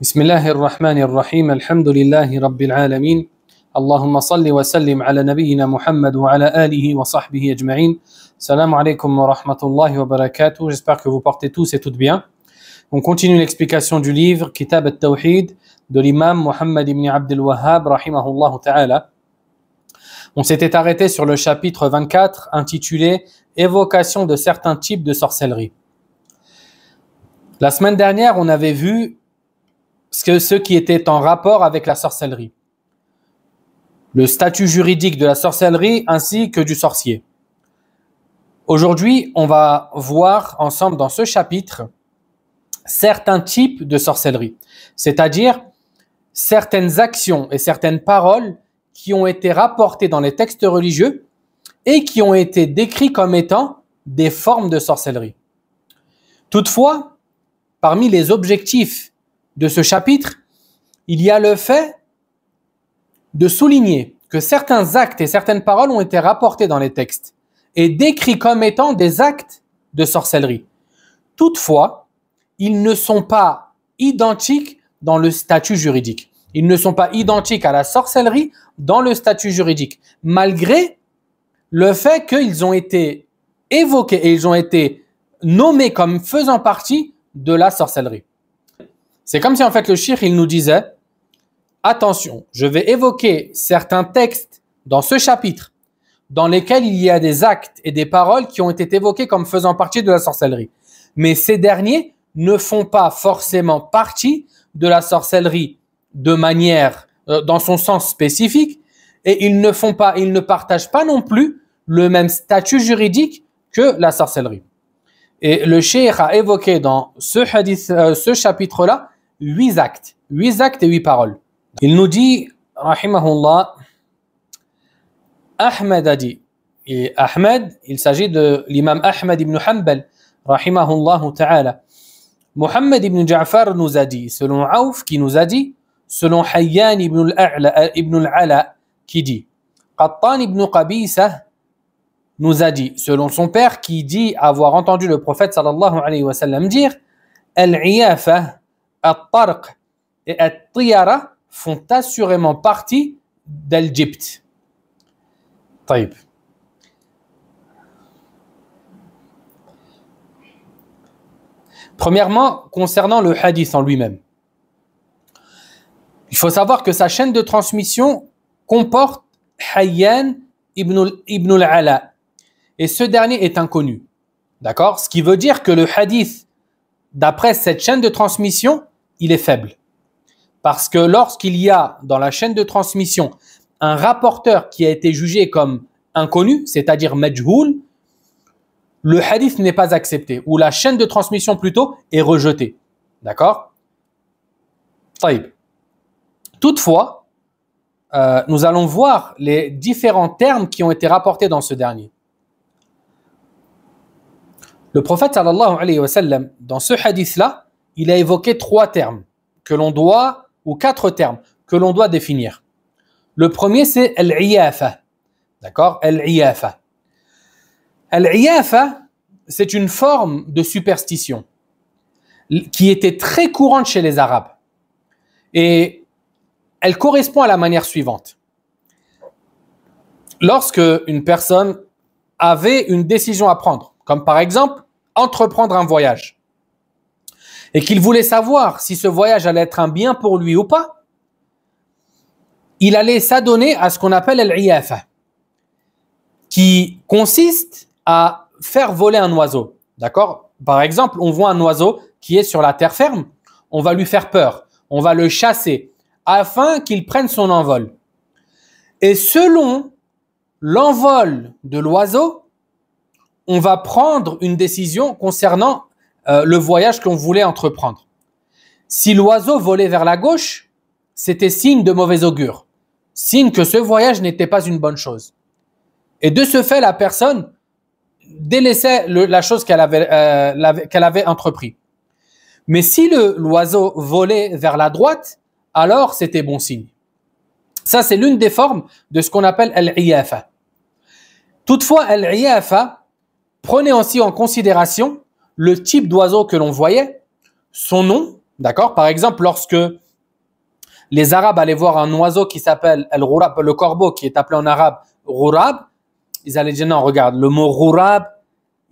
بسم الله الرحمن الرحيم الحمد لله رب العالمين اللهم صل وسلم على wa محمد وعلى آله وصحبه أجمعين Salam alaikum wa rahmatullahi wa barakatuh. J'espère que vous portez tous et toutes bien. On continue l'explication du livre Kitab al-Tawhid de l'imam Muhammad ibn Abdul Wahhab, rahimahullah ta'ala. On s'était arrêté sur le chapitre 24 intitulé Évocation de certains types de sorcellerie. La semaine dernière, on avait vu ce qui était en rapport avec la sorcellerie, le statut juridique de la sorcellerie ainsi que du sorcier. Aujourd'hui, on va voir ensemble dans ce chapitre certains types de sorcellerie, c'est-à-dire certaines actions et certaines paroles qui ont été rapportées dans les textes religieux et qui ont été décrits comme étant des formes de sorcellerie. Toutefois, parmi les objectifs de ce chapitre, il y a le fait de souligner que certains actes et certaines paroles ont été rapportés dans les textes et décrits comme étant des actes de sorcellerie. Toutefois, ils ne sont pas identiques dans le statut juridique. Ils ne sont pas identiques à la sorcellerie dans le statut juridique, malgré le fait qu'ils ont été évoqués et ils ont été nommés comme faisant partie de la sorcellerie. C'est comme si en fait le shir, il nous disait, attention, je vais évoquer certains textes dans ce chapitre dans lesquels il y a des actes et des paroles qui ont été évoqués comme faisant partie de la sorcellerie. Mais ces derniers ne font pas forcément partie de la sorcellerie de manière, euh, dans son sens spécifique, et ils ne font pas, ils ne partagent pas non plus le même statut juridique que la sorcellerie. Et le cheikh a évoqué dans ce, euh, ce chapitre-là huit actes, huit actes et huit paroles. Il nous dit, rahimahullah, Ahmed a dit, et Ahmed, il s'agit de l'imam Ahmed ibn Hanbal, rahimahullah ta'ala. Mohammed ibn Ja'far nous a dit, selon Aouf qui nous a dit, selon Hayyan ibn al-Ala qui dit, Qattan ibn Qabisa nous a dit, selon son père qui dit avoir entendu le prophète sallallahu alayhi wa sallam dire, Al-Iyafa, At-Tarq et At-Tiyara font assurément partie Très Taïb. Premièrement, concernant le hadith en lui-même. Il faut savoir que sa chaîne de transmission comporte Hayyan ibn al-Ala. Et ce dernier est inconnu. D'accord Ce qui veut dire que le hadith, d'après cette chaîne de transmission, il est faible. Parce que lorsqu'il y a dans la chaîne de transmission un rapporteur qui a été jugé comme inconnu, c'est-à-dire majhoul, le hadith n'est pas accepté, ou la chaîne de transmission plutôt est rejetée. D'accord Toutefois, euh, nous allons voir les différents termes qui ont été rapportés dans ce dernier. Le prophète sallallahu alayhi wa sallam, dans ce hadith-là, il a évoqué trois termes que l'on doit, ou quatre termes que l'on doit définir. Le premier, c'est al D'accord al yafa c'est une forme de superstition qui était très courante chez les Arabes. Et elle correspond à la manière suivante. Lorsque une personne avait une décision à prendre, comme par exemple entreprendre un voyage, et qu'il voulait savoir si ce voyage allait être un bien pour lui ou pas, il allait s'adonner à ce qu'on appelle l'iyafa, qui consiste à faire voler un oiseau. D'accord Par exemple, on voit un oiseau qui est sur la terre ferme, on va lui faire peur, on va le chasser afin qu'il prenne son envol. Et selon l'envol de l'oiseau, on va prendre une décision concernant euh, le voyage qu'on voulait entreprendre. Si l'oiseau volait vers la gauche, c'était signe de mauvais augure, signe que ce voyage n'était pas une bonne chose. Et de ce fait, la personne délaissait la chose qu'elle avait, euh, qu'elle avait entrepris. Mais si l'oiseau volait vers la droite, alors c'était bon signe. Ça, c'est l'une des formes de ce qu'on appelle l'IFA. Toutefois, l'IFA, prenait prenez aussi en considération le type d'oiseau que l'on voyait, son nom, d'accord Par exemple, lorsque les Arabes allaient voir un oiseau qui s'appelle le corbeau, qui est appelé en arabe rourab, ils allaient dire non, regarde, le mot rourab,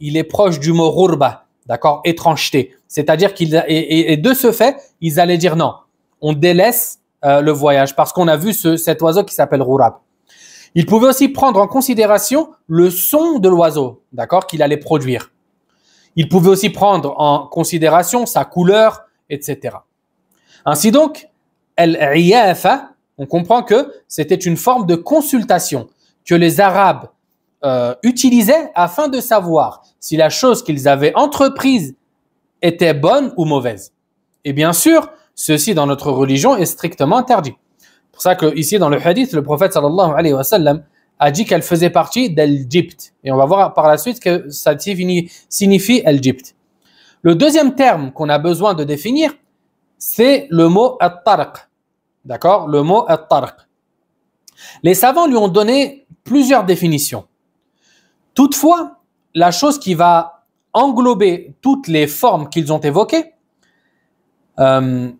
il est proche du mot rourba, d'accord Étrangeté. C'est-à-dire qu'ils, et, de ce fait, ils allaient dire non, on délaisse euh, le voyage parce qu'on a vu cet oiseau qui s'appelle rourab. Ils pouvaient aussi prendre en considération le son de l'oiseau, d'accord, qu'il allait produire. Il pouvait aussi prendre en considération sa couleur, etc. Ainsi donc, al-iyafa, on comprend que c'était une forme de consultation que les Arabes euh, utilisaient afin de savoir si la chose qu'ils avaient entreprise était bonne ou mauvaise. Et bien sûr, ceci dans notre religion est strictement interdit. C'est pour ça que ici dans le hadith, le prophète sallallahu alayhi wa sallam a dit qu'elle faisait partie d'Egypte. Et on va voir par la suite que ça signifie Égypte. Le deuxième terme qu'on a besoin de définir, c'est le mot at-tarq. D'accord Le mot at-tarq. Les savants lui ont donné plusieurs définitions. Toutefois, la chose qui va englober toutes les formes qu'ils ont évoquées, euh,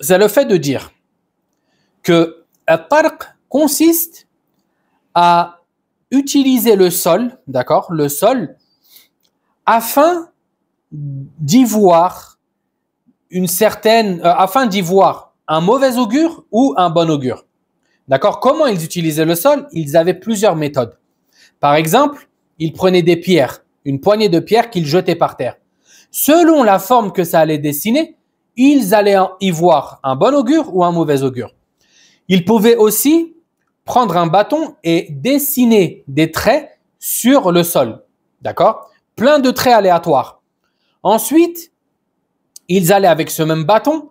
c'est le fait de dire que at-tarq consiste à utiliser le sol, d'accord, le sol, afin d'y voir une certaine, euh, afin d'y voir un mauvais augure ou un bon augure. D'accord Comment ils utilisaient le sol Ils avaient plusieurs méthodes. Par exemple, ils prenaient des pierres, une poignée de pierres qu'ils jetaient par terre. Selon la forme que ça allait dessiner, ils allaient y voir un bon augure ou un mauvais augure. Ils pouvaient aussi prendre un bâton et dessiner des traits sur le sol. D'accord Plein de traits aléatoires. Ensuite, ils allaient avec ce même bâton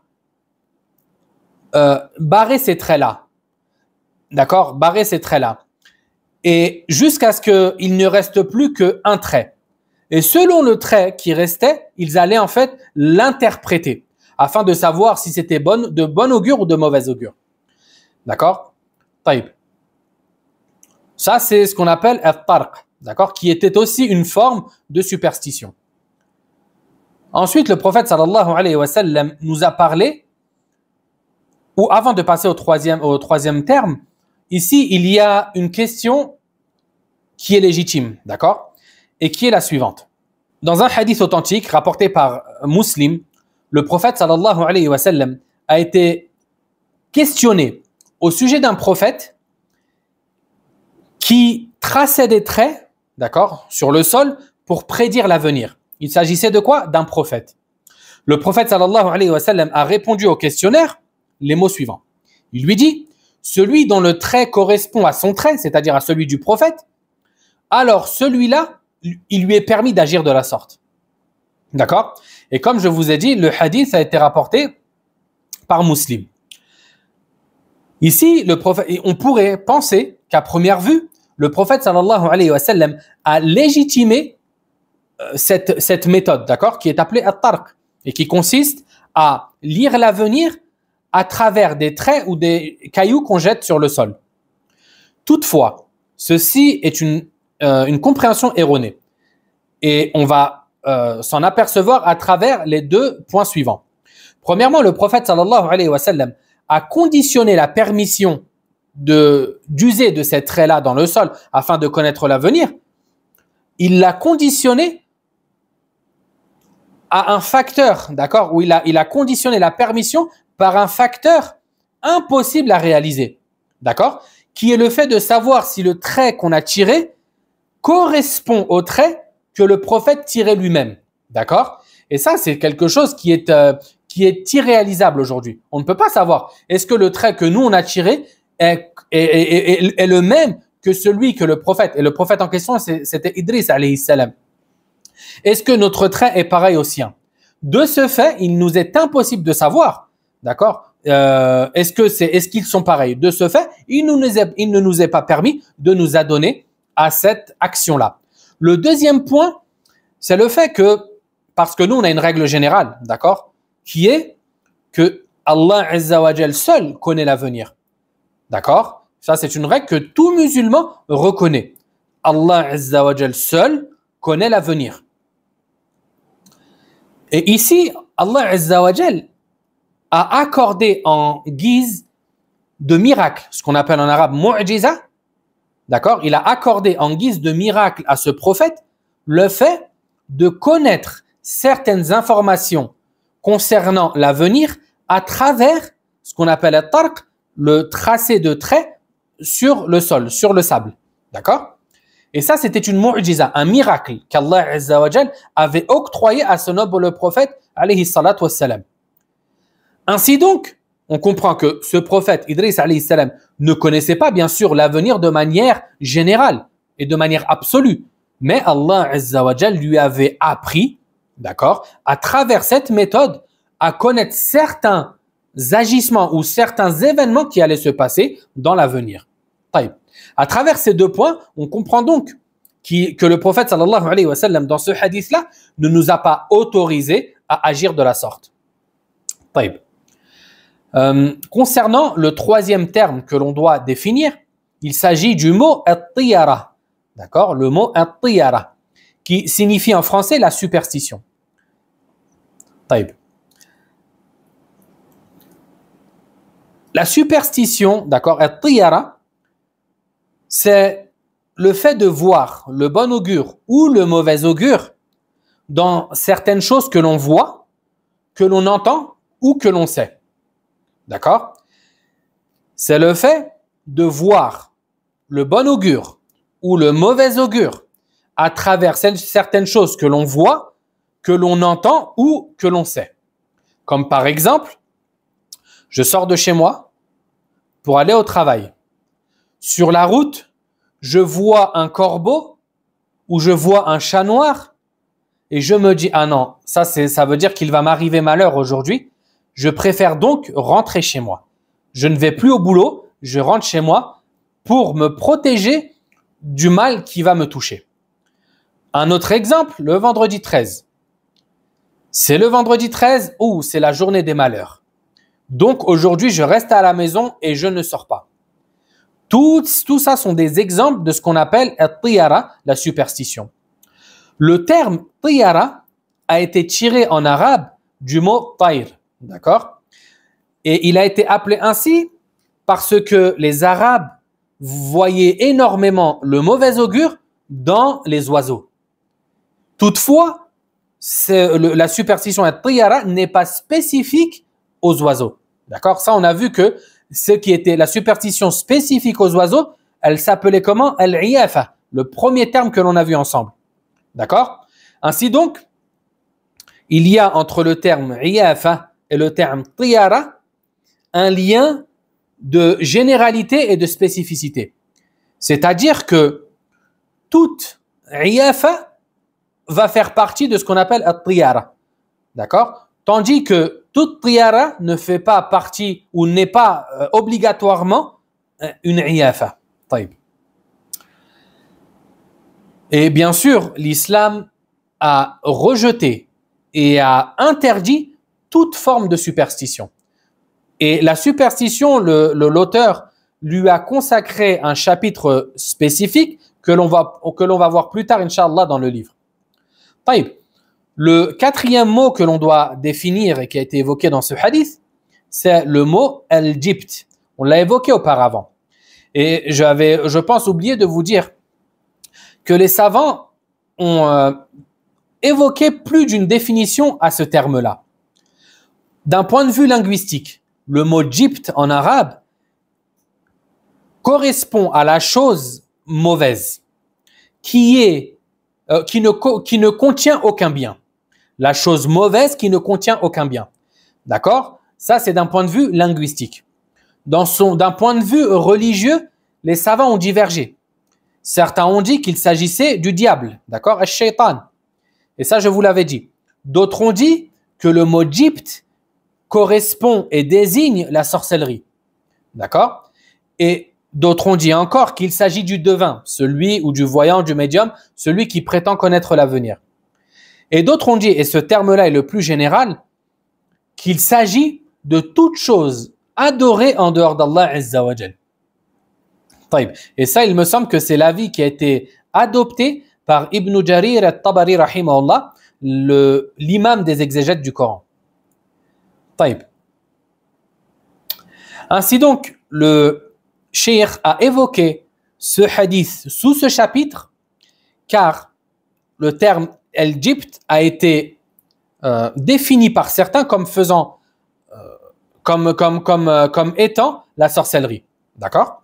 euh, barrer ces traits-là. D'accord Barrer ces traits-là. Et jusqu'à ce qu'il ne reste plus qu'un trait. Et selon le trait qui restait, ils allaient en fait l'interpréter afin de savoir si c'était de bon augure ou de mauvaise augure. D'accord Taïb. Ça, c'est ce qu'on appelle al-tarq, d'accord, qui était aussi une forme de superstition. Ensuite, le prophète sallallahu alayhi wa sallam nous a parlé, ou avant de passer au troisième, au troisième terme, ici, il y a une question qui est légitime, d'accord Et qui est la suivante. Dans un hadith authentique rapporté par Muslim, le prophète sallallahu alayhi wa sallam a été questionné au sujet d'un prophète qui traçait des traits, d'accord, sur le sol pour prédire l'avenir. Il s'agissait de quoi D'un prophète. Le prophète sallallahu alayhi wa sallam a répondu au questionnaire les mots suivants. Il lui dit Celui dont le trait correspond à son trait, c'est-à-dire à celui du prophète, alors celui-là, il lui est permis d'agir de la sorte. D'accord Et comme je vous ai dit, le hadith a été rapporté par Muslim. Ici, on pourrait penser qu'à première vue, le prophète sallallahu alayhi wa sallam a légitimé euh, cette, méthode, d'accord, qui est appelée at-tarq et qui consiste à lire l'avenir à travers des traits ou des cailloux qu'on jette sur le sol. Toutefois, ceci est une, euh, compréhension erronée et on va euh, s'en apercevoir à travers les deux points suivants. Premièrement, le prophète sallallahu alayhi wa sallam à conditionner la permission de d'user de cette traits là dans le sol afin de connaître l'avenir, il l'a conditionné à un facteur, d'accord Où il a, il a conditionné la permission par un facteur impossible à réaliser, d'accord Qui est le fait de savoir si le trait qu'on a tiré correspond au trait que le prophète tirait lui-même, d'accord Et ça, c'est quelque chose qui est, euh, qui est irréalisable aujourd'hui. On ne peut pas savoir. Est-ce que le trait que nous, on a tiré est, le même que celui que le prophète, et le prophète en question, c'était Idris, alayhi salam. Est-ce que notre trait est pareil au sien De ce fait, il nous est impossible de savoir, d'accord euh, Est-ce que c'est, est-ce qu'ils sont pareils De ce fait, il, il ne nous est pas permis de nous adonner à cette action-là. Le deuxième point, c'est le fait que, parce que nous, on a une règle générale, d'accord qui est que Allah Azzawajal seul connaît l'avenir. D'accord Ça, c'est une règle que tout musulman reconnaît. Allah Azzawajal seul connaît l'avenir. Et ici, Allah Azzawajal a accordé en guise de miracle, ce qu'on appelle en arabe mu'jiza, d'accord Il a accordé en guise de miracle à ce prophète le fait de connaître certaines informations concernant l'avenir à travers ce qu'on appelle le tarq, le tracé de traits sur le sol, sur le sable. D'accord Et ça, c'était une mu'jiza, un miracle qu'Allah avait octroyé à ce noble prophète, Ainsi donc, on comprend que ce prophète, Idris alayhi ne connaissait pas, bien sûr, l'avenir de manière générale et de manière absolue. Mais Allah lui avait appris d'accord, à travers cette méthode, à connaître certains agissements ou certains événements qui allaient se passer dans l'avenir. À travers ces deux points, on comprend donc que le prophète sallallahu alayhi wa sallam, dans ce hadith-là, ne nous a pas autorisé à agir de la sorte. Euh, concernant le troisième terme que l'on doit définir, il s'agit du mot at d'accord Le mot at qui signifie en français la superstition. La superstition, d'accord, c'est le fait de voir le bon augure ou le mauvais augure dans certaines choses que l'on voit, que l'on entend ou que l'on sait. D'accord C'est le fait de voir le bon augure ou le mauvais augure à travers certaines choses que l'on voit que l'on entend ou que l'on sait. Comme par exemple, je sors de chez moi pour aller au travail. Sur la route, je vois un corbeau ou je vois un chat noir et je me dis ah non, ça c'est ça veut dire qu'il va m'arriver malheur aujourd'hui. Je préfère donc rentrer chez moi. Je ne vais plus au boulot, je rentre chez moi pour me protéger du mal qui va me toucher. Un autre exemple, le vendredi 13. C'est le vendredi 13 ou c'est la journée des malheurs. Donc aujourd'hui, je reste à la maison et je ne sors pas. Tout, ça sont des exemples de ce qu'on appelle la superstition. Le terme tiyara a été tiré en arabe du mot taïr, d'accord Et il a été appelé ainsi parce que les Arabes voyaient énormément le mauvais augure dans les oiseaux. Toutefois, la superstition à tiyara n'est pas spécifique aux oiseaux. D'accord Ça, on a vu que ce qui était la superstition spécifique aux oiseaux, elle s'appelait comment al riyafa le premier terme que l'on a vu ensemble. D'accord Ainsi donc, il y a entre le terme iyafa et le terme triara un lien de généralité et de spécificité. C'est-à-dire que toute iyafa va faire partie de ce qu'on appelle at-tiyara. D'accord Tandis que toute tiyara ne fait pas partie ou n'est pas euh, obligatoirement euh, une iyafa. Et bien sûr, l'islam a rejeté et a interdit toute forme de superstition. Et la superstition, l'auteur le, lui a consacré un chapitre spécifique que l'on va, que l'on va voir plus tard, Inch'Allah, dans le livre. Le quatrième mot que l'on doit définir et qui a été évoqué dans ce hadith, c'est le mot al-jibt. On l'a évoqué auparavant. Et j'avais, je pense, oublié de vous dire que les savants ont euh, évoqué plus d'une définition à ce terme-là. D'un point de vue linguistique, le mot jibt en arabe correspond à la chose mauvaise, qui est euh, qui, ne qui ne contient aucun bien. La chose mauvaise qui ne contient aucun bien. D'accord Ça, c'est d'un point de vue linguistique. D'un point de vue religieux, les savants ont divergé. Certains ont dit qu'il s'agissait du diable, d'accord Et ça, je vous l'avais dit. D'autres ont dit que le mot gypte correspond et désigne la sorcellerie. D'accord Et D'autres ont dit encore qu'il s'agit du devin, celui ou du voyant, du médium, celui qui prétend connaître l'avenir. Et d'autres ont dit, et ce terme-là est le plus général, qu'il s'agit de toute chose adorée en dehors d'Allah Et ça, il me semble que c'est l'avis qui a été adopté par Ibn Jarir al-Tabari, rahimahullah, l'imam des exégètes du Coran. Taïb. Ainsi donc, le, Cheikh a évoqué ce hadith sous ce chapitre, car le terme Égypte a été euh, défini par certains comme faisant, euh, comme, comme, comme, euh, comme étant la sorcellerie. D'accord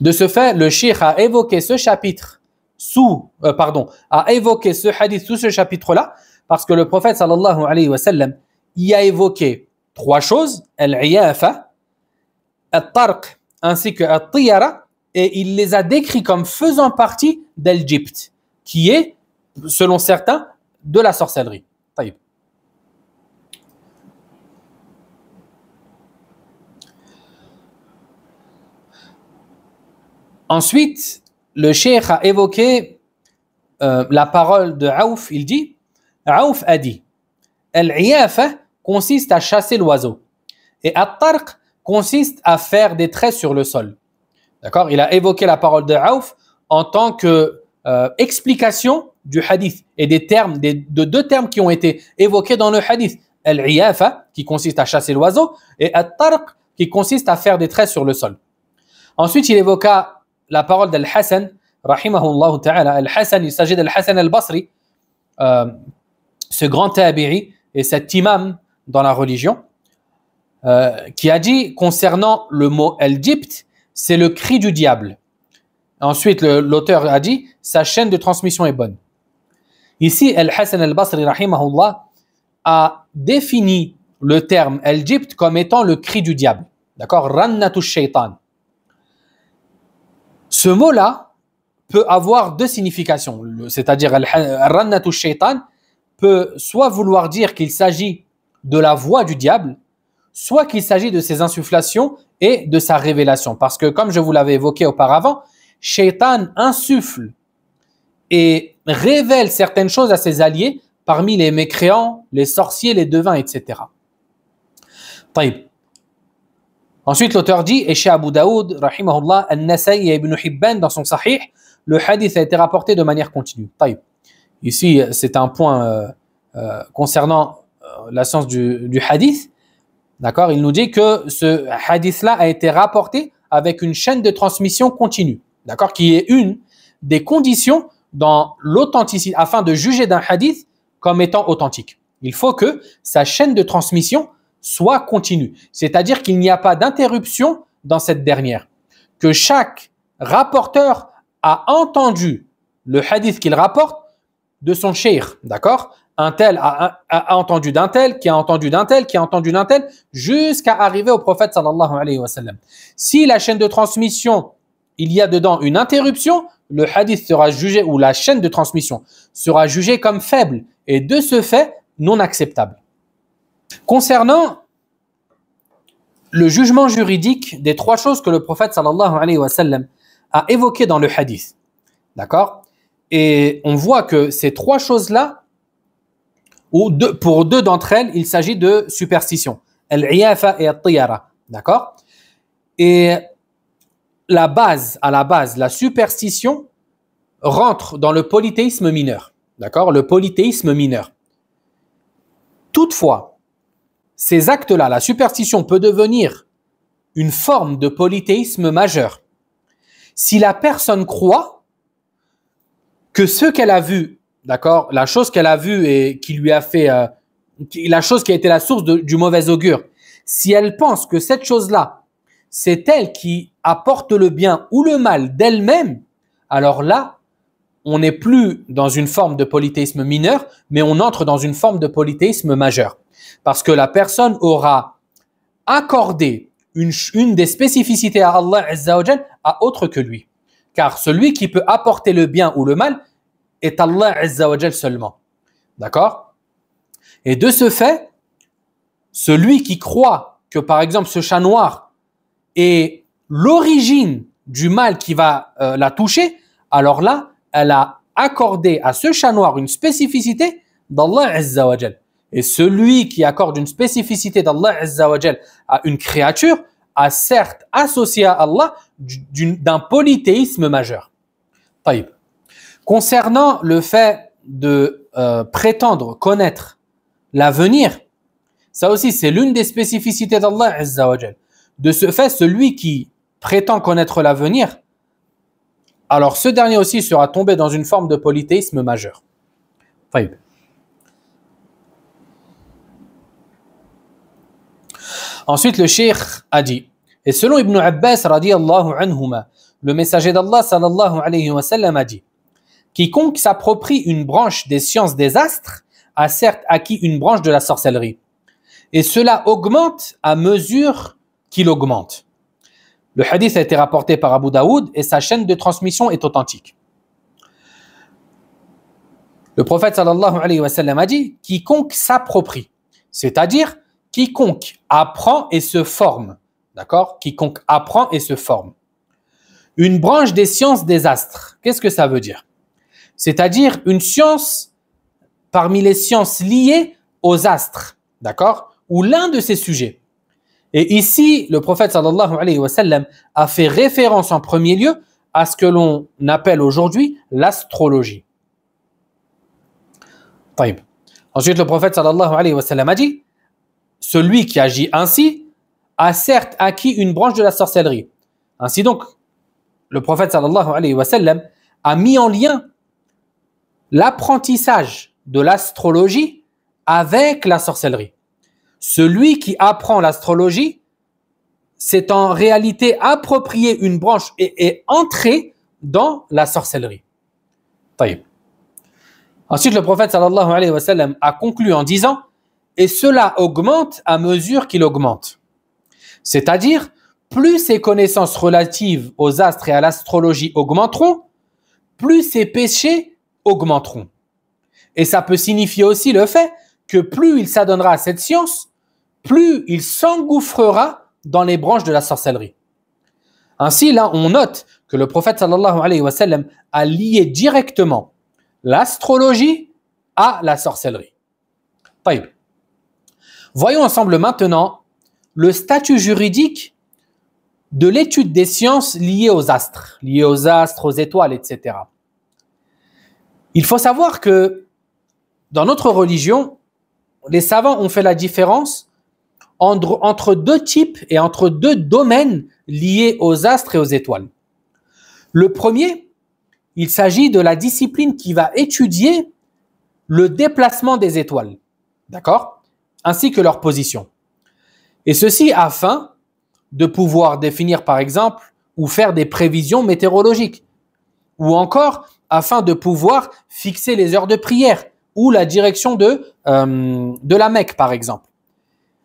De ce fait, le Cheikh a évoqué ce chapitre sous, pardon, a évoqué ce hadith sous ce chapitre-là, parce que le prophète sallallahu alayhi wa sallam y a évoqué trois choses, al-iyafa, tarq ainsi que al et il les a décrits comme faisant partie d'Egypte, qui est, selon certains, de la sorcellerie. Ensuite, le cheikh a évoqué euh, la parole de Aouf. Il dit Aouf a dit el consiste à chasser l'oiseau. Et At-Tarq consiste à faire des traits sur le sol. D'accord Il a évoqué la parole de Aouf en tant que euh, explication du hadith et des termes, de deux termes qui ont été évoqués dans le hadith. Al-iyafa, qui consiste à chasser l'oiseau, et at tarq qui consiste à faire des traits sur le sol. Ensuite, il évoqua la parole d'Al-Hassan, rahimahullah ta'ala. Al-Hassan, il s'agit d'Al-Hassan al-Basri, euh, ce grand tabiri et cet imam dans la religion. Euh, qui a dit concernant le mot el c'est le cri du diable. Ensuite, l'auteur a dit sa chaîne de transmission est bonne. Ici, Al-Hassan al-Basri a défini le terme el comme étant le cri du diable. D'accord Rannatu shaitan. Ce mot-là peut avoir deux significations. C'est-à-dire, Rannatu shaitan peut soit vouloir dire qu'il s'agit de la voix du diable, soit qu'il s'agit de ses insufflations et de sa révélation. Parce que, comme je vous l'avais évoqué auparavant, Shaitan insuffle et révèle certaines choses à ses alliés parmi les mécréants, les sorciers, les devins, etc. Ensuite, l'auteur dit, et chez Abu Daoud, rahimahullah, nasai Ibn Hibban, dans son Sahih, le hadith a été rapporté de manière continue. Ici, c'est un point euh, euh, concernant euh, la science du, du hadith. D'accord Il nous dit que ce hadith-là a été rapporté avec une chaîne de transmission continue. D'accord Qui est une des conditions dans l'authenticité, afin de juger d'un hadith comme étant authentique. Il faut que sa chaîne de transmission soit continue. C'est-à-dire qu'il n'y a pas d'interruption dans cette dernière. Que chaque rapporteur a entendu le hadith qu'il rapporte de son cheikh, d'accord un tel a, entendu d'un tel, qui a entendu d'un tel, qui a entendu d'un tel, jusqu'à arriver au prophète sallallahu alayhi wa sallam. Si la chaîne de transmission, il y a dedans une interruption, le hadith sera jugé, ou la chaîne de transmission sera jugée comme faible, et de ce fait, non acceptable. Concernant le jugement juridique des trois choses que le prophète sallallahu alayhi wa sallam a évoquées dans le hadith, d'accord Et on voit que ces trois choses-là, pour deux d'entre elles, il s'agit de superstition. al Yafa et Al-Tiyara. D'accord Et la base, à la base, la superstition rentre dans le polythéisme mineur. D'accord Le polythéisme mineur. Toutefois, ces actes-là, la superstition peut devenir une forme de polythéisme majeur. Si la personne croit que ce qu'elle a vu D'accord La chose qu'elle a vue et qui lui a fait. Euh, la chose qui a été la source du mauvais augure. Si elle pense que cette chose-là, c'est elle qui apporte le bien ou le mal d'elle-même, alors là, on n'est plus dans une forme de polythéisme mineur, mais on entre dans une forme de polythéisme majeur. Parce que la personne aura accordé une, des spécificités à Allah à autre que lui. Car celui qui peut apporter le bien ou le mal, est Allah Azza seulement. D'accord Et de ce fait, celui qui croit que par exemple ce chat noir est l'origine du mal qui va euh, la toucher, alors là, elle a accordé à ce chat noir une spécificité d'Allah Azza Et celui qui accorde une spécificité d'Allah Azza wa à une créature a certes associé à Allah d'un polythéisme majeur. Taïb, Concernant le fait de euh, prétendre connaître l'avenir, ça aussi c'est l'une des spécificités d'Allah Azzawajal. De ce fait, celui qui prétend connaître l'avenir, alors ce dernier aussi sera tombé dans une forme de polythéisme majeur. Ensuite, le Sheikh a dit, et selon Ibn Abbas, anhuma, le messager d'Allah sallallahu alayhi wa sallam a dit, Quiconque s'approprie une branche des sciences des astres a certes acquis une branche de la sorcellerie. Et cela augmente à mesure qu'il augmente. Le hadith a été rapporté par Abu Daoud et sa chaîne de transmission est authentique. Le prophète sallallahu alayhi wa sallam a dit quiconque s'approprie, c'est-à-dire quiconque apprend et se forme. D'accord Quiconque apprend et se forme. Une branche des sciences des astres, qu'est-ce que ça veut dire c'est-à-dire une science parmi les sciences liées aux astres, d'accord Ou l'un de ces sujets. Et ici, le prophète sallallahu alayhi wa sallam a fait référence en premier lieu à ce que l'on appelle aujourd'hui l'astrologie. Ensuite, le prophète sallallahu alayhi wa sallam a dit Celui qui agit ainsi a certes acquis une branche de la sorcellerie. Ainsi donc, le prophète sallallahu alayhi wa a mis en lien l'apprentissage de l'astrologie avec la sorcellerie. Celui qui apprend l'astrologie c'est en réalité approprié une branche et, est entrer dans la sorcellerie. Ensuite, le prophète a conclu en disant Et cela augmente à mesure qu'il augmente. C'est-à-dire, plus ses connaissances relatives aux astres et à l'astrologie augmenteront, plus ses péchés augmenteront. Et ça peut signifier aussi le fait que plus il s'adonnera à cette science, plus il s'engouffrera dans les branches de la sorcellerie. Ainsi, là, on note que le prophète sallallahu alayhi wa sallam a lié directement l'astrologie à la sorcellerie. Taïb. Voyons ensemble maintenant le statut juridique de l'étude des sciences liées aux astres, liées aux astres, aux étoiles, etc. Il faut savoir que dans notre religion, les savants ont fait la différence entre, deux types et entre deux domaines liés aux astres et aux étoiles. Le premier, il s'agit de la discipline qui va étudier le déplacement des étoiles, d'accord Ainsi que leur position. Et ceci afin de pouvoir définir, par exemple, ou faire des prévisions météorologiques, ou encore afin de pouvoir fixer les heures de prière ou la direction euh, de, la Mecque, par exemple.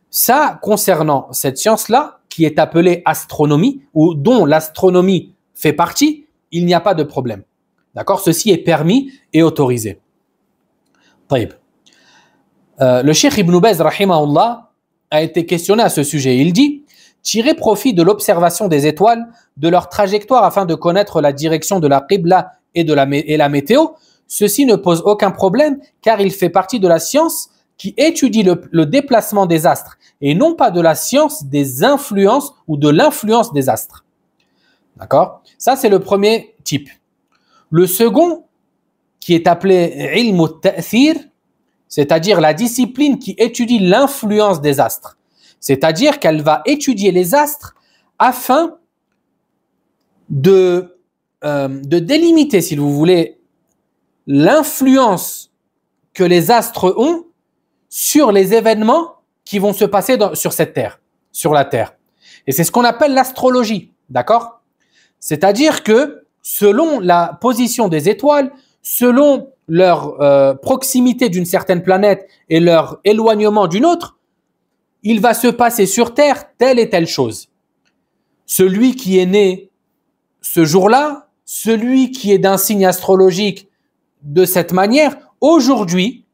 Ça, concernant cette science-là, qui est appelée astronomie, ou dont l'astronomie fait partie, il n'y a pas de problème. D'accord Ceci est permis et autorisé. Taïb. Euh, le cheikh Ibn Baz, a été questionné à ce sujet. Il dit tirer profit de l'observation des étoiles, de leur trajectoire afin de connaître la direction de la Qibla et, de la, et la météo, ceci ne pose aucun problème car il fait partie de la science qui étudie le, déplacement des astres et non pas de la science des influences ou de l'influence des astres. D'accord Ça, c'est le premier type. Le second, qui est appelé ilm ta'thir, c'est-à-dire la discipline qui étudie l'influence des astres. C'est-à-dire qu'elle va étudier les astres afin de, euh, de délimiter, si vous voulez, l'influence que les astres ont sur les événements qui vont se passer sur cette Terre, sur la Terre. Et c'est ce qu'on appelle l'astrologie, d'accord C'est-à-dire que selon la position des étoiles, selon leur euh, proximité d'une certaine planète et leur éloignement d'une autre, il va se passer sur terre telle et telle chose. Celui qui est né ce jour-là, celui qui est d'un signe astrologique de cette manière, aujourd'hui,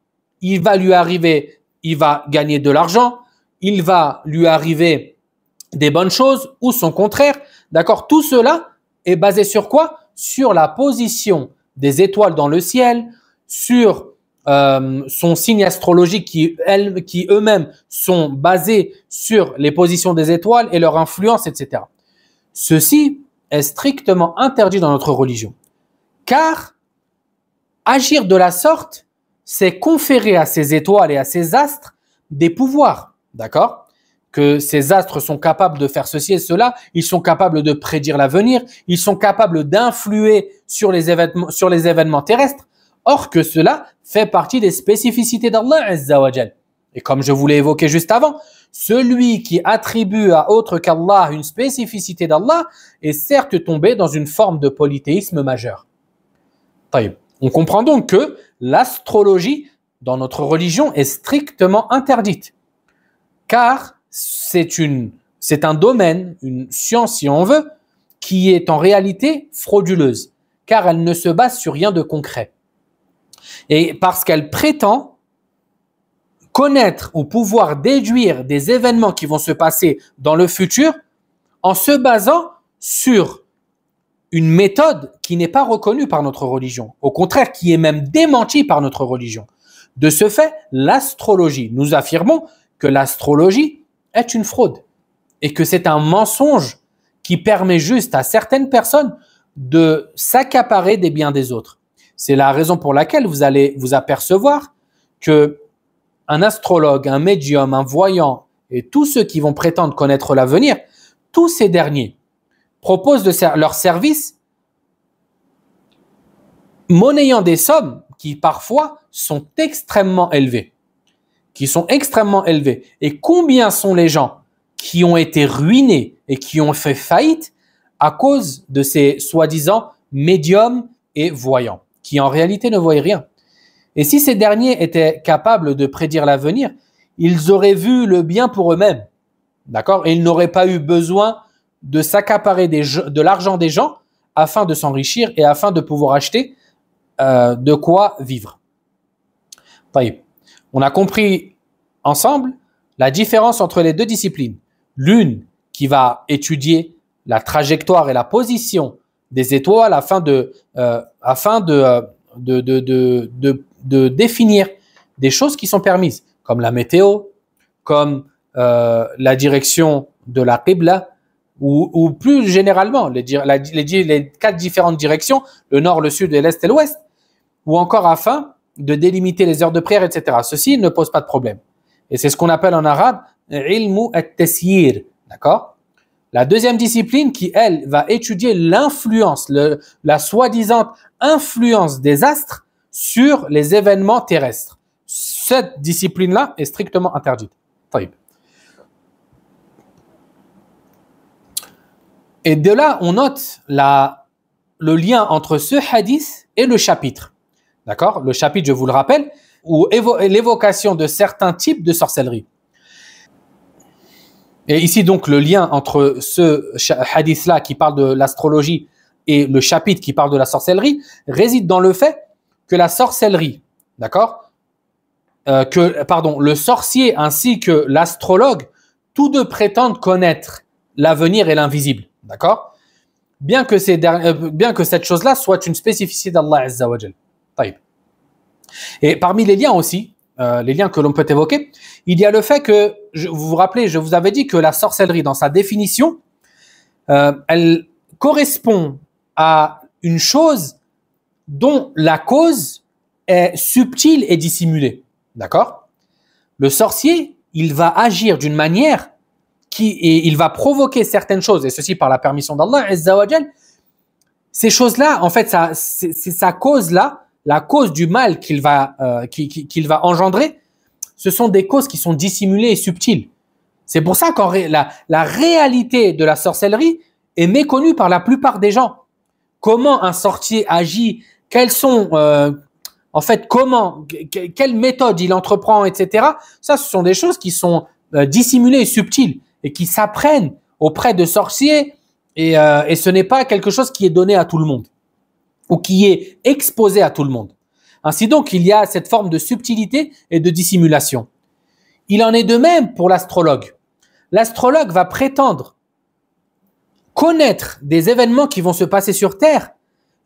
il va lui arriver, il va gagner de l'argent, il va lui arriver des bonnes choses ou son contraire. D'accord Tout cela est basé sur quoi Sur la position des étoiles dans le ciel, sur euh, son signe astrologique qui, qui eux-mêmes sont basés sur les positions des étoiles et leur influence, etc. Ceci est strictement interdit dans notre religion, car agir de la sorte, c'est conférer à ces étoiles et à ces astres des pouvoirs, d'accord Que ces astres sont capables de faire ceci et cela, ils sont capables de prédire l'avenir, ils sont capables d'influer sur, les événements, sur les événements terrestres, Or que cela fait partie des spécificités d'Allah Azzawajal. Et comme je vous l'ai évoqué juste avant, celui qui attribue à autre qu'Allah une spécificité d'Allah est certes tombé dans une forme de polythéisme majeur. On comprend donc que l'astrologie dans notre religion est strictement interdite, car c'est une c'est un domaine, une science si on veut, qui est en réalité frauduleuse, car elle ne se base sur rien de concret et parce qu'elle prétend connaître ou pouvoir déduire des événements qui vont se passer dans le futur en se basant sur une méthode qui n'est pas reconnue par notre religion, au contraire qui est même démentie par notre religion. De ce fait, l'astrologie, nous affirmons que l'astrologie est une fraude et que c'est un mensonge qui permet juste à certaines personnes de s'accaparer des biens des autres. C'est la raison pour laquelle vous allez vous apercevoir que un astrologue, un médium, un voyant et tous ceux qui vont prétendre connaître l'avenir, tous ces derniers proposent de leur service monnayant des sommes qui parfois sont extrêmement élevées, qui sont extrêmement élevées. Et combien sont les gens qui ont été ruinés et qui ont fait faillite à cause de ces soi-disant médiums et voyants qui en réalité ne voyaient rien. Et si ces derniers étaient capables de prédire l'avenir, ils auraient vu le bien pour eux-mêmes. D'accord Et ils n'auraient pas eu besoin de s'accaparer de l'argent des gens afin de s'enrichir et afin de pouvoir acheter euh, de quoi vivre. On a compris ensemble la différence entre les deux disciplines. L'une qui va étudier la trajectoire et la position des étoiles afin euh, euh, de, de, de, de, de, définir des choses qui sont permises, comme la météo, comme euh, la direction de la Qibla, ou, plus généralement les, quatre différentes directions, le nord, le sud, l'est et l'ouest, ou encore afin de délimiter les heures de prière, etc. Ceci ne pose pas de problème. Et c'est ce qu'on appelle en arabe ilmu at-tasyir, d'accord la deuxième discipline qui, elle, va étudier l'influence, la soi-disant influence des astres sur les événements terrestres. Cette discipline-là est strictement interdite. Et de là, on note le lien entre ce hadith et le chapitre. D'accord Le chapitre, je vous le rappelle, où l'évocation de certains types de sorcellerie. Et ici, donc, le lien entre ce hadith-là qui parle de l'astrologie et le chapitre qui parle de la sorcellerie réside dans le fait que la sorcellerie, d'accord euh, Que, pardon, le sorcier ainsi que l'astrologue, tous deux prétendent connaître l'avenir et l'invisible, d'accord bien que, euh, bien que cette chose-là soit une spécificité d'Allah Azza Et parmi les liens aussi, euh, les liens que l'on peut évoquer, il y a le fait que, vous vous rappelez, je vous avais dit que la sorcellerie, dans sa définition, euh, elle correspond à une chose dont la cause est subtile et dissimulée. D'accord Le sorcier, il va agir d'une manière qui, et il va provoquer certaines choses, et ceci par la permission d'Allah, ces choses-là, en fait, c'est sa cause-là, la cause du mal qu'il va, euh, va engendrer, ce sont des causes qui sont dissimulées et subtiles. C'est pour ça que la, la réalité de la sorcellerie est méconnue par la plupart des gens. Comment un sorcier agit, Quelles sont, euh, en fait, comment, quelles quelle il entreprend, etc. Ça, ce sont des choses qui sont euh, dissimulées et subtiles et qui s'apprennent auprès de sorciers et ce n'est pas quelque chose qui est donné à tout le monde ou qui est exposé à tout le monde. Ainsi donc, il y a cette forme de subtilité et de dissimulation. Il en est de même pour l'astrologue. L'astrologue va prétendre connaître des événements qui vont se passer sur Terre,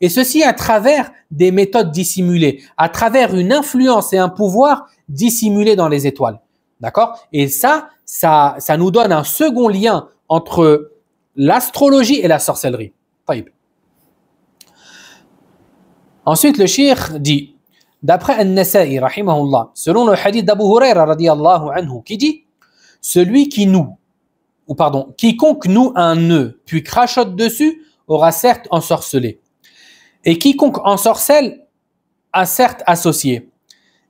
et ceci à travers des méthodes dissimulées, à travers une influence et un pouvoir dissimulés dans les étoiles. D'accord Et ça, ça, ça nous donne un second lien entre l'astrologie et la sorcellerie. Ensuite, le shir dit, d'après al nasai selon le hadith d'Abu Huraira, anhu, qui dit Celui qui noue, ou pardon, quiconque noue un nœud, puis crachote dessus, aura certes ensorcelé. Et quiconque ensorcelle a certes associé.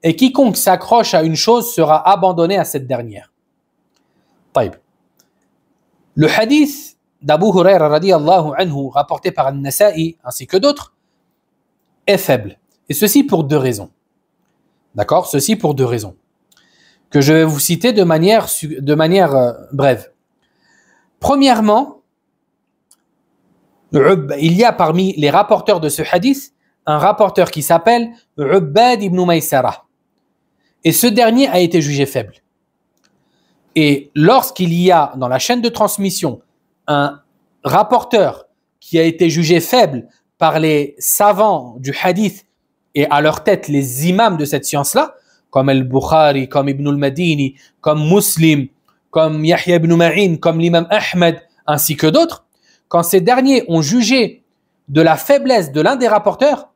Et quiconque s'accroche à une chose sera abandonné à cette dernière. Le hadith d'Abu Huraira, anhu, rapporté par An-Nasa'i ainsi que d'autres, est faible. Et ceci pour deux raisons. D'accord Ceci pour deux raisons. Que je vais vous citer de manière, de manière euh, brève. Premièrement, il y a parmi les rapporteurs de ce hadith un rapporteur qui s'appelle Ubad ibn Maysara. Et ce dernier a été jugé faible. Et lorsqu'il y a dans la chaîne de transmission un rapporteur qui a été jugé faible par les savants du hadith et à leur tête les imams de cette science-là, comme Al-Bukhari, comme Ibn al-Madini, comme Muslim, comme Yahya ibn Ma'in, comme l'imam Ahmed, ainsi que d'autres, quand ces derniers ont jugé de la faiblesse de l'un des rapporteurs,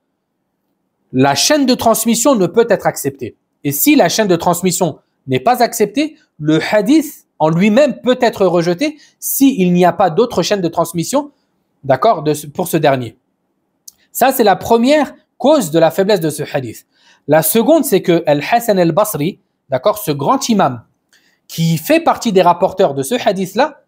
la chaîne de transmission ne peut être acceptée. Et si la chaîne de transmission n'est pas acceptée, le hadith en lui-même peut être rejeté s'il n'y a pas d'autre chaîne de transmission, d'accord, pour ce dernier. Ça, c'est la première cause de la faiblesse de ce hadith. La seconde, c'est que Al-Hassan al-Basri, d'accord, ce grand imam qui fait partie des rapporteurs de ce hadith-là,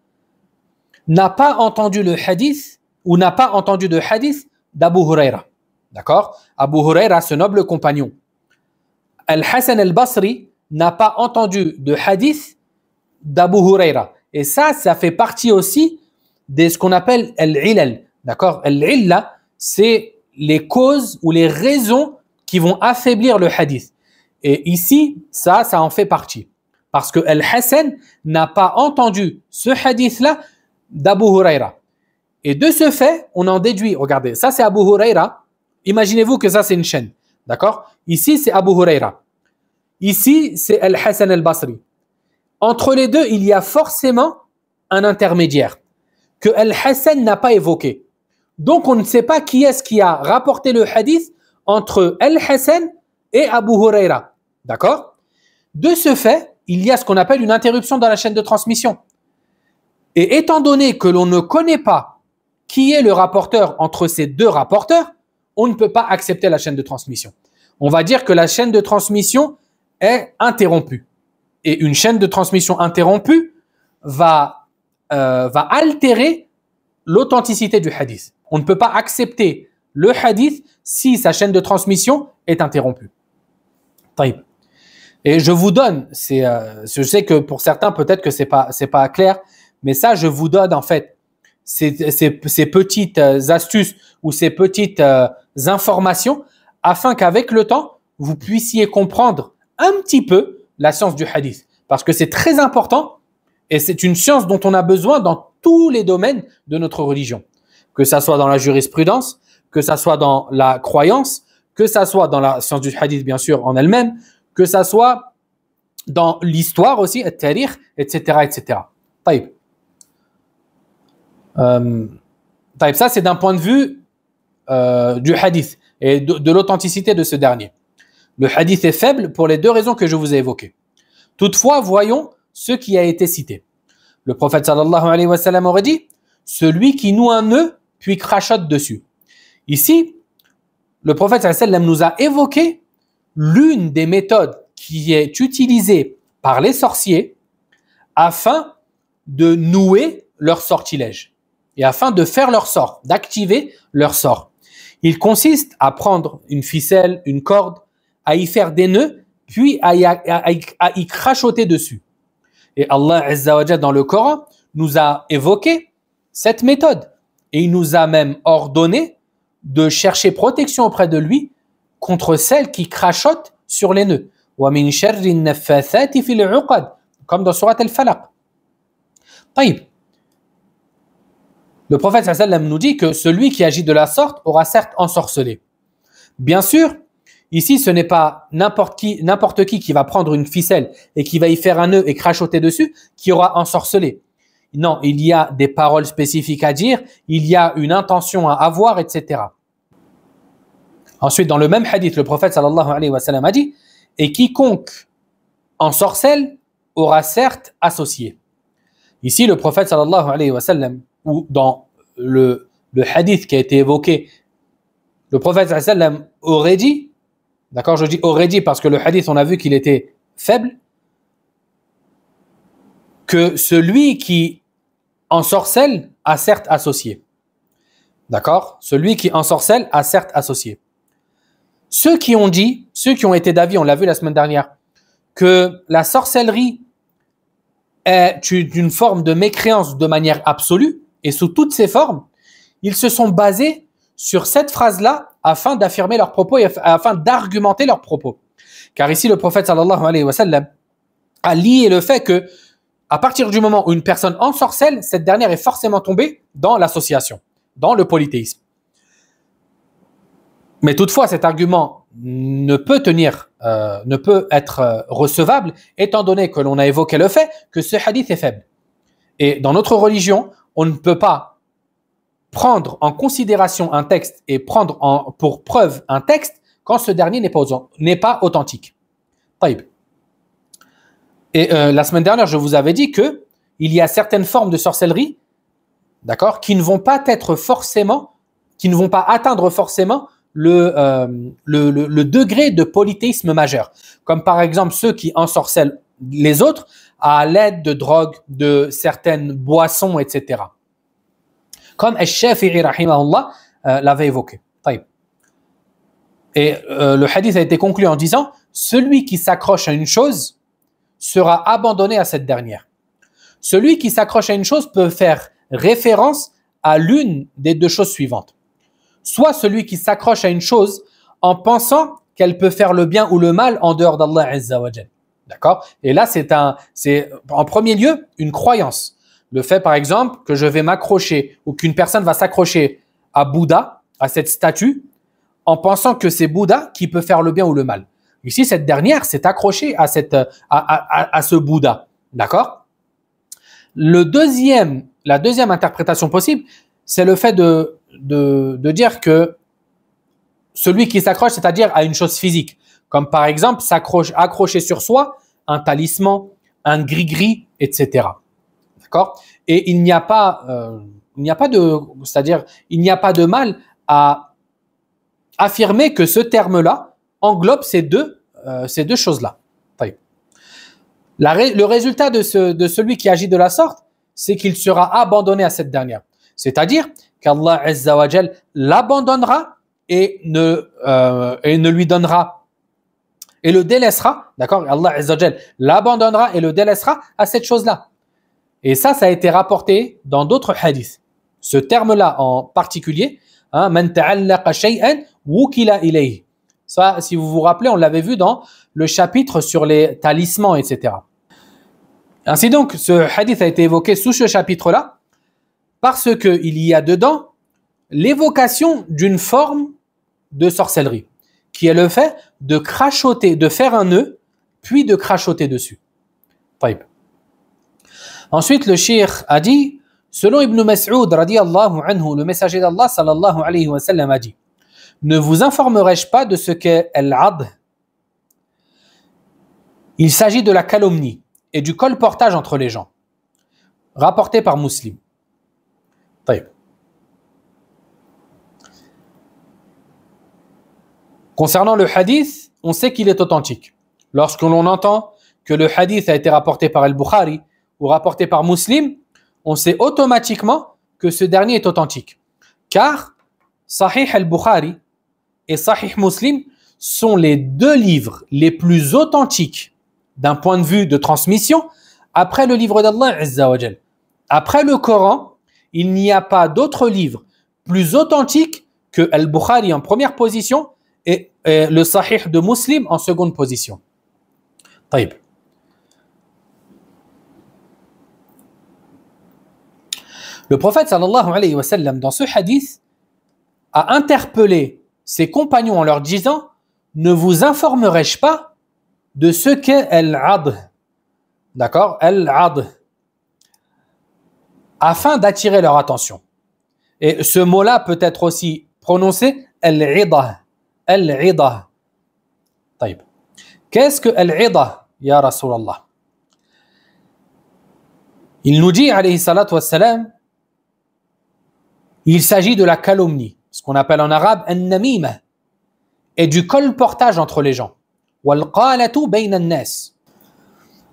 n'a pas entendu le hadith ou n'a pas entendu de hadith d'Abu Huraira. D'accord Abu Huraira, ce noble compagnon. Al-Hassan al-Basri n'a pas entendu de hadith d'Abu Huraira. Et ça, ça fait partie aussi de ce qu'on appelle al-ilal. D'accord Al-illa, c'est les causes ou les raisons qui vont affaiblir le hadith. Et ici, ça, ça en fait partie. Parce que Al-Hassan n'a pas entendu ce hadith-là d'Abu Huraira. Et de ce fait, on en déduit, regardez, ça c'est Abu Huraira. Imaginez-vous que ça c'est une chaîne. D'accord Ici, c'est Abu Huraira. Ici, c'est Al-Hassan al-Basri. Entre les deux, il y a forcément un intermédiaire que Al-Hassan n'a pas évoqué. Donc on ne sait pas qui est-ce qui a rapporté le hadith entre El hassan et Abu Huraira. D'accord De ce fait, il y a ce qu'on appelle une interruption dans la chaîne de transmission. Et étant donné que l'on ne connaît pas qui est le rapporteur entre ces deux rapporteurs, on ne peut pas accepter la chaîne de transmission. On va dire que la chaîne de transmission est interrompue. Et une chaîne de transmission interrompue va, euh, va altérer l'authenticité du hadith. On ne peut pas accepter le hadith si sa chaîne de transmission est interrompue. Et je vous donne, euh, je sais que pour certains peut-être que c'est pas pas clair, mais ça je vous donne en fait ces, petites euh, astuces ou ces petites euh, informations afin qu'avec le temps vous puissiez comprendre un petit peu la science du hadith parce que c'est très important et c'est une science dont on a besoin dans tous les domaines de notre religion que ça soit dans la jurisprudence, que ça soit dans la croyance, que ça soit dans la science du hadith, bien sûr, en elle-même, que ça soit dans l'histoire aussi, etc., etc., etc. Taïb, ça, c'est d'un point de vue euh, du hadith et de, l'authenticité de ce dernier. Le hadith est faible pour les deux raisons que je vous ai évoquées. Toutefois, voyons ce qui a été cité. Le prophète sallallahu alayhi wa sallam aurait dit Celui qui noue un nœud puis crachote dessus. Ici, le prophète sallam nous a évoqué l'une des méthodes qui est utilisée par les sorciers afin de nouer leur sortilège et afin de faire leur sort, d'activer leur sort. Il consiste à prendre une ficelle, une corde, à y faire des nœuds, puis à y, crachoter dessus. Et Allah dans le Coran nous a évoqué cette méthode. Et il nous a même ordonné de chercher protection auprès de lui contre celles qui crachotent sur les nœuds. Comme dans Surat Al-Falaq. Le prophète nous dit que celui qui agit de la sorte aura certes ensorcelé. Bien sûr, ici ce n'est pas n'importe qui, n'importe qui qui va prendre une ficelle et qui va y faire un nœud et crachoter dessus qui aura ensorcelé. Non, il y a des paroles spécifiques à dire, il y a une intention à avoir, etc. Ensuite, dans le même hadith, le prophète sallallahu alayhi a dit Et quiconque en sorcelle aura certes associé. Ici, le prophète sallallahu alayhi wa sallam, ou dans le, hadith qui a été évoqué, le prophète sallallahu aurait dit, d'accord, je dis aurait dit parce que le hadith, on a vu qu'il était faible, que celui qui ensorcelle a certes associé. D'accord Celui qui ensorcelle a certes associé. Ceux qui ont dit, ceux qui ont été d'avis, on l'a vu la semaine dernière, que la sorcellerie est une forme de mécréance de manière absolue et sous toutes ses formes, ils se sont basés sur cette phrase-là afin d'affirmer leurs propos et afin d'argumenter leurs propos. Car ici, le prophète sallallahu alayhi wa sallam a lié le fait que à partir du moment où une personne ensorcelle, cette dernière est forcément tombée dans l'association, dans le polythéisme. Mais toutefois, cet argument ne peut tenir, euh, ne peut être euh, recevable, étant donné que l'on a évoqué le fait que ce hadith est faible. Et dans notre religion, on ne peut pas prendre en considération un texte et prendre en, pour preuve un texte quand ce dernier n'est pas, pas authentique. Taïb. Et euh, la semaine dernière, je vous avais dit que il y a certaines formes de sorcellerie, d'accord, qui ne vont pas être forcément, qui ne vont pas atteindre forcément le, euh, le, degré de polythéisme majeur. Comme par exemple ceux qui ensorcellent les autres à l'aide de drogues, de certaines boissons, etc. Comme Al-Shafi'i, rahimahullah, euh, l'avait évoqué. Et le hadith a été conclu en disant, celui qui s'accroche à une chose, sera abandonné à cette dernière. Celui qui s'accroche à une chose peut faire référence à l'une des deux choses suivantes. Soit celui qui s'accroche à une chose en pensant qu'elle peut faire le bien ou le mal en dehors d'Allah D'accord Et là, c'est un, c'est en premier lieu une croyance. Le fait, par exemple, que je vais m'accrocher ou qu'une personne va s'accrocher à Bouddha, à cette statue, en pensant que c'est Bouddha qui peut faire le bien ou le mal. Ici, cette dernière s'est accrochée à, cette, euh, à, ce Bouddha. D'accord le deuxième, La deuxième interprétation possible, c'est le fait de, de, dire que celui qui s'accroche, c'est-à-dire à une chose physique, comme par exemple accrocher sur soi un talisman, un gris-gris, etc. D'accord Et il n'y a pas, euh, il n'y a pas de, c'est-à-dire, il n'y a pas de mal à affirmer que ce terme-là englobe ces deux euh, ces deux choses-là. le résultat de, celui qui agit de la sorte, c'est qu'il sera abandonné à cette dernière. C'est-à-dire qu'Allah Azzawajal l'abandonnera et, ne, euh, ne lui donnera et le délaissera, d'accord Allah Azzawajal l'abandonnera et le délaissera à cette chose-là. Et ça, ça a été rapporté dans d'autres hadiths. Ce terme-là en particulier, hein, man ta'allaqa shay'an wukila ilayhi. Ça, si vous vous rappelez, on l'avait vu dans le chapitre sur les talismans, etc. Ainsi donc, ce hadith a été évoqué sous ce chapitre-là parce qu'il y a dedans l'évocation d'une forme de sorcellerie, qui est le fait de crachoter, de faire un nœud, puis de crachoter dessus. Taïb. Ensuite, le shir a dit, selon Ibn Mas'ud, anhu, le messager d'Allah, sallallahu alayhi wa sallam, a dit, ne vous informerai-je pas de ce qu'est El Il s'agit de la calomnie et du colportage entre les gens, rapporté par Muslim. Concernant le hadith, on sait qu'il est authentique. Lorsque l'on entend que le hadith a été rapporté par Al-Bukhari ou rapporté par Muslim, on sait automatiquement que ce dernier est authentique. Car Sahih al-Bukhari et Sahih Muslim sont les deux livres les plus authentiques d'un point de vue de transmission après le livre d'Allah Après le Coran, il n'y a pas d'autre livre plus authentique que Al-Bukhari en première position et, le Sahih de Muslim en seconde position. Taïb. Le prophète dans ce hadith, a interpellé ses compagnons en leur disant Ne vous informerai-je pas de ce qu'est Al-Ad D'accord el ad Afin d'attirer leur attention. Et ce mot-là peut être aussi prononcé el ida el ida Qu'est-ce que el ida Ya Rasulallah Il nous dit, alayhi salatu il s'agit de la calomnie ce qu'on appelle en arabe un namima et du colportage entre les gens.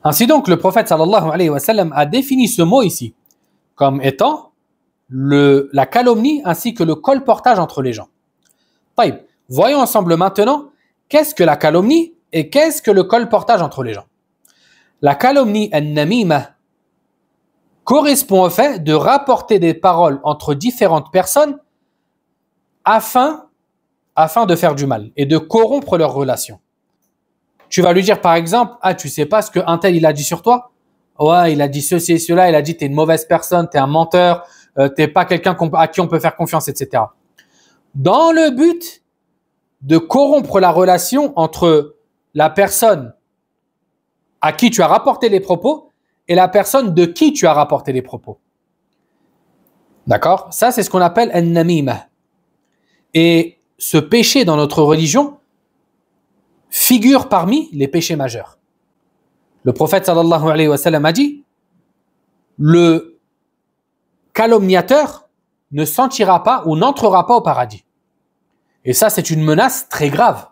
Ainsi donc, le prophète sallallahu alayhi wa sallam a défini ce mot ici comme étant la calomnie ainsi que le colportage entre les gens. voyons ensemble maintenant qu'est-ce que la calomnie et qu'est-ce que le colportage entre les gens. La calomnie an correspond au fait de rapporter des paroles entre différentes personnes afin, afin de faire du mal et de corrompre leur relation. Tu vas lui dire par exemple, ah tu sais pas ce qu'un tel il a dit sur toi Ouais, il a dit ceci et cela, il a dit es une mauvaise personne, tu es un menteur, tu euh, t'es pas quelqu'un à qui on peut faire confiance, etc. Dans le but de corrompre la relation entre la personne à qui tu as rapporté les propos et la personne de qui tu as rapporté les propos. D'accord Ça, c'est ce qu'on appelle un namima. Et ce péché dans notre religion figure parmi les péchés majeurs. Le prophète sallallahu alayhi wa sallam a dit le calomniateur ne sentira pas ou n'entrera pas au paradis. Et ça, c'est une menace très grave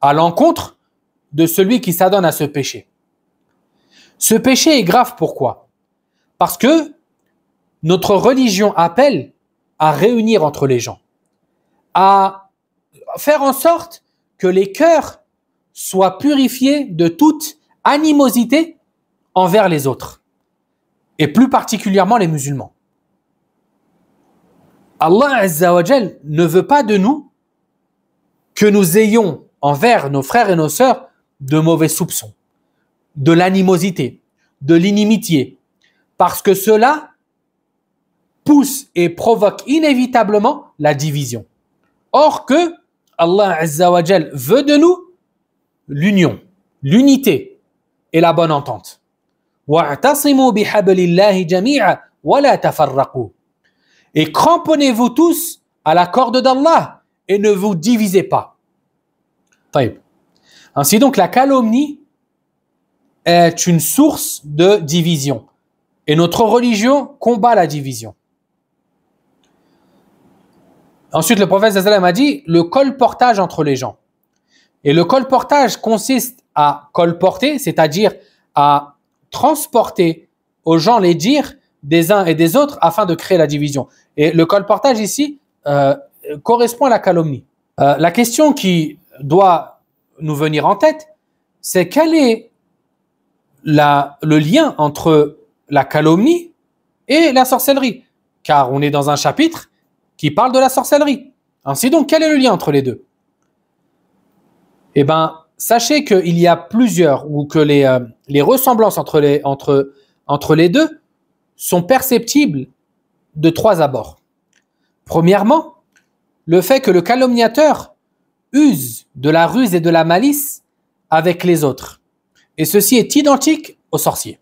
à l'encontre de celui qui s'adonne à ce péché. Ce péché est grave pourquoi Parce que notre religion appelle à réunir entre les gens à faire en sorte que les cœurs soient purifiés de toute animosité envers les autres, et plus particulièrement les musulmans. Allah Azzawajal ne veut pas de nous que nous ayons envers nos frères et nos sœurs de mauvais soupçons, de l'animosité, de l'inimitié, parce que cela pousse et provoque inévitablement la division. Or que Allah Azzawajal veut de nous l'union, l'unité et la bonne entente. Et cramponnez-vous tous à la corde d'Allah et ne vous divisez pas. Ainsi donc, la calomnie est une source de division. Et notre religion combat la division. Ensuite, le prophète sallam a dit le colportage entre les gens. Et le colportage consiste à colporter, c'est-à-dire à transporter aux gens les dires des uns et des autres afin de créer la division. Et le colportage ici euh, correspond à la calomnie. Euh, la question qui doit nous venir en tête, c'est quel est la, le lien entre la calomnie et la sorcellerie Car on est dans un chapitre qui parle de la sorcellerie. Ainsi donc, quel est le lien entre les deux Eh bien, sachez qu'il y a plusieurs, ou que les, euh, les ressemblances entre les, entre, entre les deux sont perceptibles de trois abords. Premièrement, le fait que le calomniateur use de la ruse et de la malice avec les autres. Et ceci est identique au sorcier.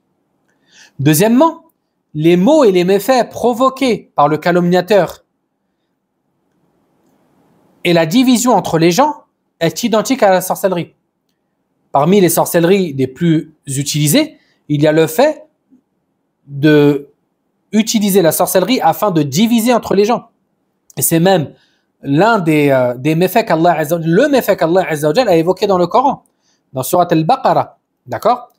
Deuxièmement, les maux et les méfaits provoqués par le calomniateur et la division entre les gens est identique à la sorcellerie. Parmi les sorcelleries les plus utilisées, il y a le fait de utiliser la sorcellerie afin de diviser entre les gens. Et c'est même l'un des, euh, des méfaits qu'Allah le méfait qu'Allah a évoqué dans le Coran, dans Surat al-Baqarah. D'accord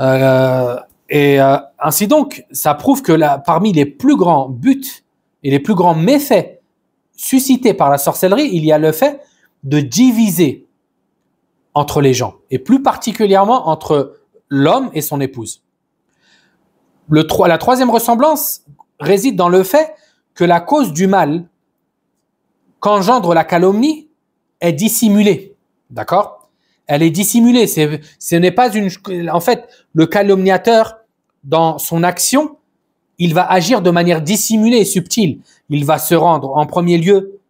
euh, Et euh, ainsi donc, ça prouve que parmi les plus grands buts et les plus grands méfaits suscité par la sorcellerie, il y a le fait de diviser entre les gens, et plus particulièrement entre l'homme et son épouse. Le, la troisième ressemblance réside dans le fait que la cause du mal qu'engendre la calomnie est dissimulée. D'accord Elle est dissimulée. ce n'est pas une. En fait, le calomniateur, dans son action, il va agir de manière dissimulée et subtile. Il va se rendre en premier lieu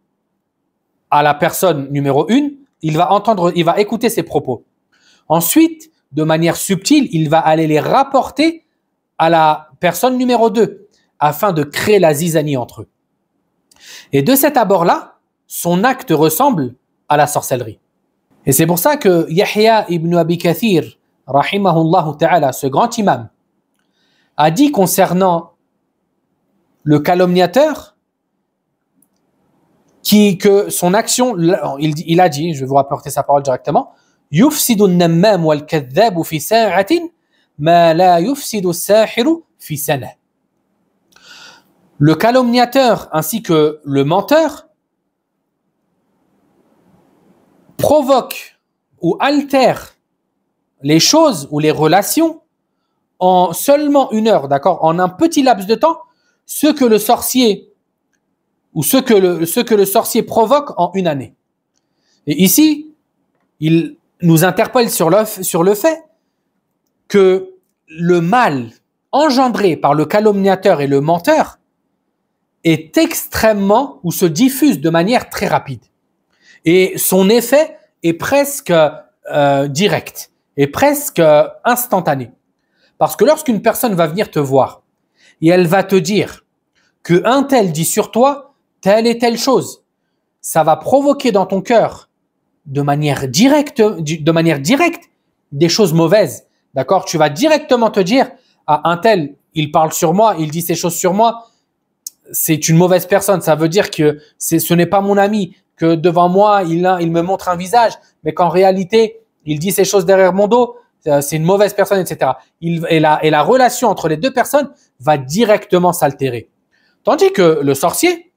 à la personne numéro une, il va entendre, il va écouter ses propos. Ensuite, de manière subtile, il va aller les rapporter à la personne numéro deux afin de créer la zizanie entre eux. Et de cet abord-là, son acte ressemble à la sorcellerie. Et c'est pour ça que Yahya ibn Abi Kathir, rahimahullah ta'ala, ce grand imam, a dit concernant le calomniateur, qui, que son action, il, il, a dit, je vais vous rapporter sa parole directement, Le calomniateur ainsi que le menteur provoquent ou altèrent les choses ou les relations en seulement une heure, d'accord En un petit laps de temps, ce que le sorcier ou ce que le, ce que le sorcier provoque en une année. Et ici, il nous interpelle sur le, sur le fait que le mal engendré par le calomniateur et le menteur est extrêmement ou se diffuse de manière très rapide. Et son effet est presque euh, direct, est presque instantané. Parce que lorsqu'une personne va venir te voir et elle va te dire que un tel dit sur toi telle et telle chose. Ça va provoquer dans ton cœur de manière directe, de manière directe des choses mauvaises. D'accord Tu vas directement te dire à ah, un tel, il parle sur moi, il dit ces choses sur moi, c'est une mauvaise personne. Ça veut dire que ce n'est pas mon ami, que devant moi, il me montre un visage, mais qu'en réalité, il dit ces choses derrière mon dos. Euh, c'est une mauvaise personne, etc. Il, et, la, et la relation entre les deux personnes va directement s'altérer. Tandis que le sorcier,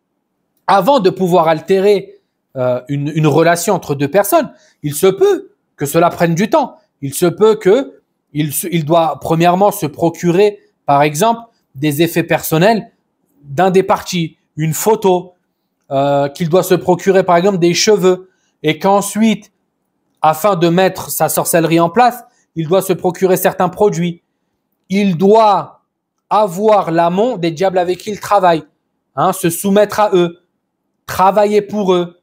avant de pouvoir altérer euh, une, relation entre deux personnes, il se peut que cela prenne du temps. Il se peut que il, doit premièrement se procurer, par exemple, des effets personnels d'un des partis, une photo, euh, qu'il doit se procurer, par exemple, des cheveux, et qu'ensuite, afin de mettre sa sorcellerie en place, il doit se procurer certains produits, il doit avoir l'amont des diables avec qui il travaille, hein, se soumettre à eux, travailler pour eux,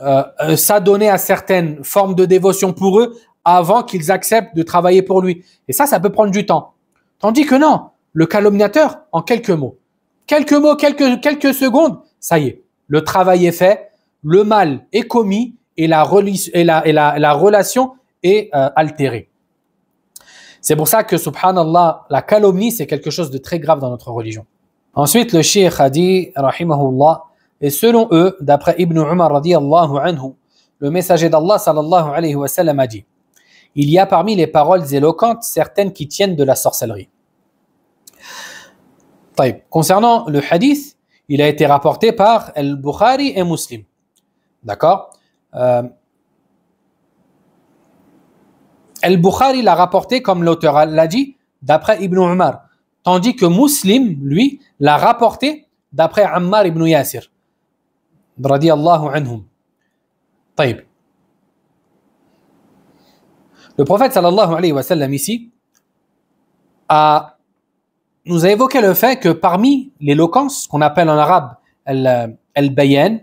euh, euh, s'adonner à certaines formes de dévotion pour eux avant qu'ils acceptent de travailler pour lui. Et ça, ça peut prendre du temps. Tandis que non, le calomniateur, en quelques mots, quelques mots, quelques, quelques secondes, ça y est, le travail est fait, le mal est commis et la, relation est euh, altérée. C'est pour ça que, subhanallah, la calomnie, c'est quelque chose de très grave dans notre religion. Ensuite, le cheikh a dit, et selon eux, d'après Ibn Umar anhu, le messager d'Allah sallallahu alayhi wa sallam a dit, il y a parmi les paroles éloquentes certaines qui tiennent de la sorcellerie. Concernant le hadith, il a été rapporté par Al-Bukhari et Muslim. D'accord euh, Al-Bukhari l'a rapporté, comme l'auteur l'a dit, d'après Ibn Umar. Tandis que Muslim, lui, l'a rapporté d'après Ammar ibn Yasir. Radiallahu anhum. Le prophète sallallahu alayhi wa sallam ici a, nous a évoqué le fait que parmi l'éloquence qu'on appelle en arabe al-bayan,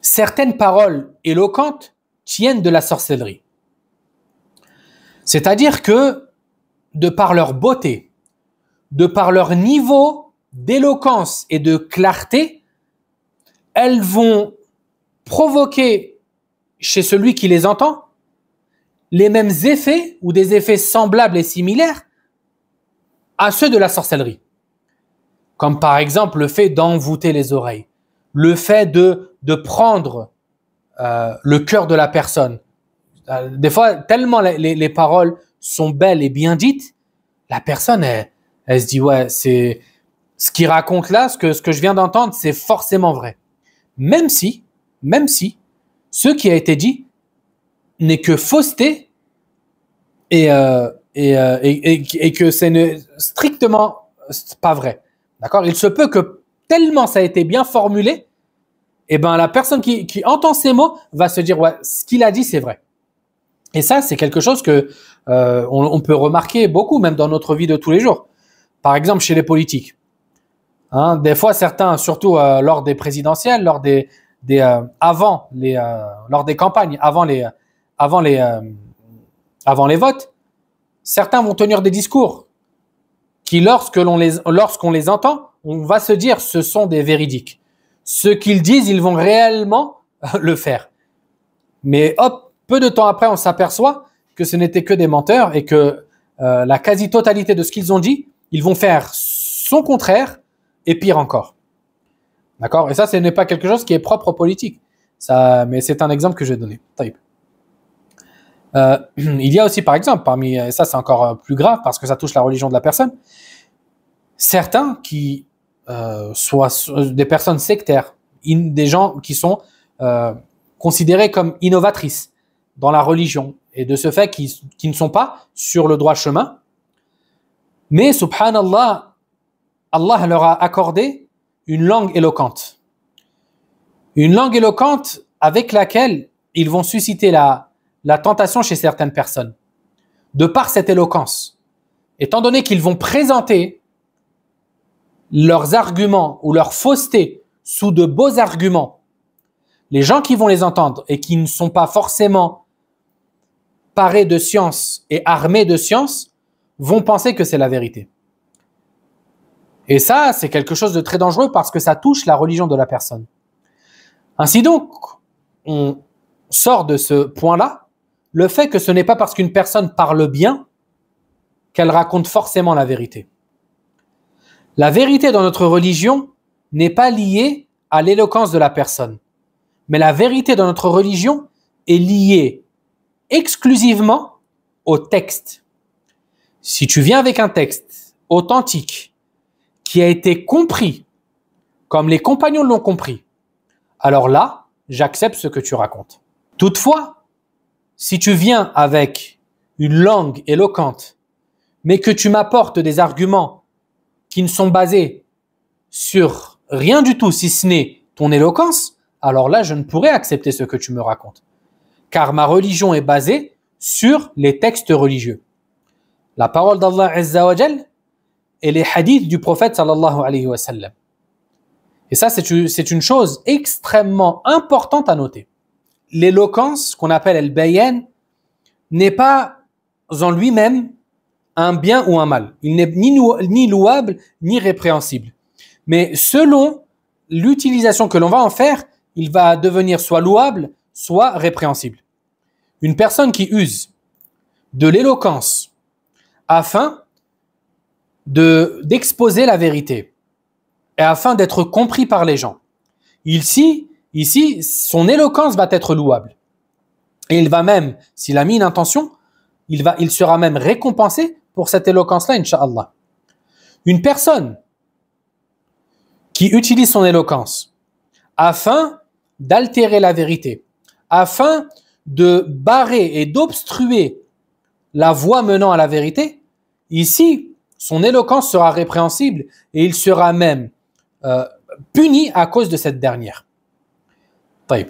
certaines paroles éloquentes tiennent de la sorcellerie. C'est-à-dire que, de par leur beauté, de par leur niveau d'éloquence et de clarté, elles vont provoquer chez celui qui les entend les mêmes effets ou des effets semblables et similaires à ceux de la sorcellerie. Comme par exemple le fait d'envoûter les oreilles, le fait de, prendre euh, le cœur de la personne, euh, des fois, tellement les, paroles sont belles et bien dites, la personne, elle, se dit, ouais, c'est ce qu'il raconte là, ce que, ce que je viens d'entendre, c'est forcément vrai. Même si, même si, ce qui a été dit n'est que fausseté et, euh, euh, et, et, et, que c'est strictement pas vrai. D'accord Il se peut que tellement ça a été bien formulé, et eh ben, la personne qui entend ces mots va se dire, ouais, ce qu'il a dit, c'est vrai. Et ça, c'est quelque chose que euh, on, peut remarquer beaucoup, même dans notre vie de tous les jours. Par exemple, chez les politiques. Hein, des fois, certains, surtout euh, lors des présidentielles, lors des, euh, avant les, lors des campagnes, avant les, avant les, avant les votes, certains vont tenir des discours qui, lorsque l'on les, lorsqu'on les entend, on va se dire, ce sont des véridiques. Ce qu'ils disent, ils vont réellement le faire. Mais hop, peu de temps après, on s'aperçoit que ce n'étaient que des menteurs et que euh, la quasi-totalité de ce qu'ils ont dit, ils vont faire son contraire et pire encore. D'accord Et ça, ce n'est pas quelque chose qui est propre aux politiques. Ça, mais c'est un exemple que j'ai donné. Euh, il y a aussi, par exemple, parmi, et ça c'est encore euh, plus grave parce que ça touche la religion de la personne, certains qui soient des personnes sectaires, des gens qui sont considérés comme innovatrices, dans la religion et de ce fait qu'ils ne sont pas sur le droit chemin. Mais subhanallah, Allah leur a accordé une langue éloquente. Une langue éloquente avec laquelle ils vont susciter la, la tentation chez certaines personnes. De par cette éloquence, étant donné qu'ils vont présenter leurs arguments ou leur fausseté sous de beaux arguments, les gens qui vont les entendre et qui ne sont pas forcément parés de science et armés de science vont penser que c'est la vérité. Et ça, c'est quelque chose de très dangereux parce que ça touche la religion de la personne. Ainsi donc, on sort de ce point-là le fait que ce n'est pas parce qu'une personne parle bien qu'elle raconte forcément la vérité. La vérité dans notre religion n'est pas liée à l'éloquence de la personne, mais la vérité dans notre religion est liée exclusivement au texte. Si tu viens avec un texte authentique qui a été compris comme les compagnons l'ont compris, alors là, j'accepte ce que tu racontes. Toutefois, si tu viens avec une langue éloquente, mais que tu m'apportes des arguments qui ne sont basés sur rien du tout, si ce n'est ton éloquence, alors là, je ne pourrais accepter ce que tu me racontes car ma religion est basée sur les textes religieux. La parole d'Allah Azzawajal et les hadiths du prophète sallallahu alayhi wa sallam. Et ça, c'est une chose extrêmement importante à noter. L'éloquence, qu'on appelle el bayan n'est pas en lui-même un bien ou un mal. Il n'est ni, ni louable ni répréhensible. Mais selon l'utilisation que l'on va en faire, il va devenir soit louable, soit répréhensible. Une personne qui use de l'éloquence afin d'exposer la vérité et afin d'être compris par les gens. Ici, ici, son éloquence va être louable. Et il va même, s'il a mis une intention, il, va, il sera même récompensé pour cette éloquence-là, Inch'Allah. Une personne qui utilise son éloquence afin d'altérer la vérité, afin de barrer et d'obstruer la voie menant à la vérité, ici, son éloquence sera répréhensible et il sera même euh, puni à cause de cette dernière. Taïb.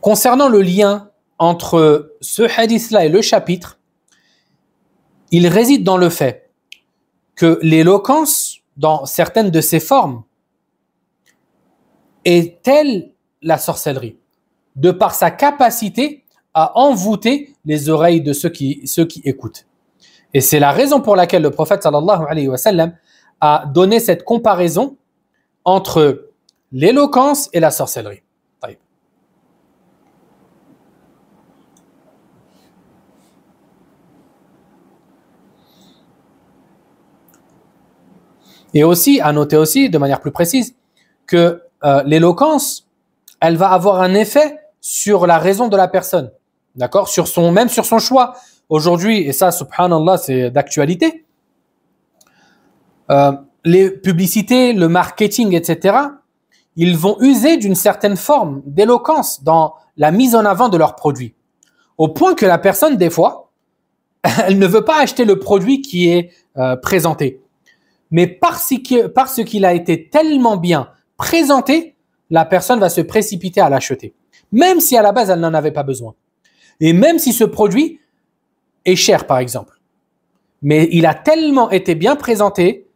Concernant le lien entre ce hadith-là et le chapitre, il réside dans le fait que l'éloquence dans certaines de ses formes est telle la sorcellerie, de par sa capacité à envoûter les oreilles de ceux qui, ceux qui écoutent. Et c'est la raison pour laquelle le prophète sallallahu alayhi wa sallam a donné cette comparaison entre l'éloquence et la sorcellerie. Et aussi, à noter aussi, de manière plus précise, que euh, l'éloquence, elle va avoir un effet sur la raison de la personne, d'accord Sur son, même sur son choix. Aujourd'hui, et ça, subhanallah, c'est d'actualité. Euh, les publicités, le marketing, etc., ils vont user d'une certaine forme d'éloquence dans la mise en avant de leurs produits. Au point que la personne, des fois, elle ne veut pas acheter le produit qui est euh, présenté mais parce qu'il a été tellement bien présenté, la personne va se précipiter à l'acheter, même si à la base elle n'en avait pas besoin. Et même si ce produit est cher, par exemple. Mais il a tellement été bien présenté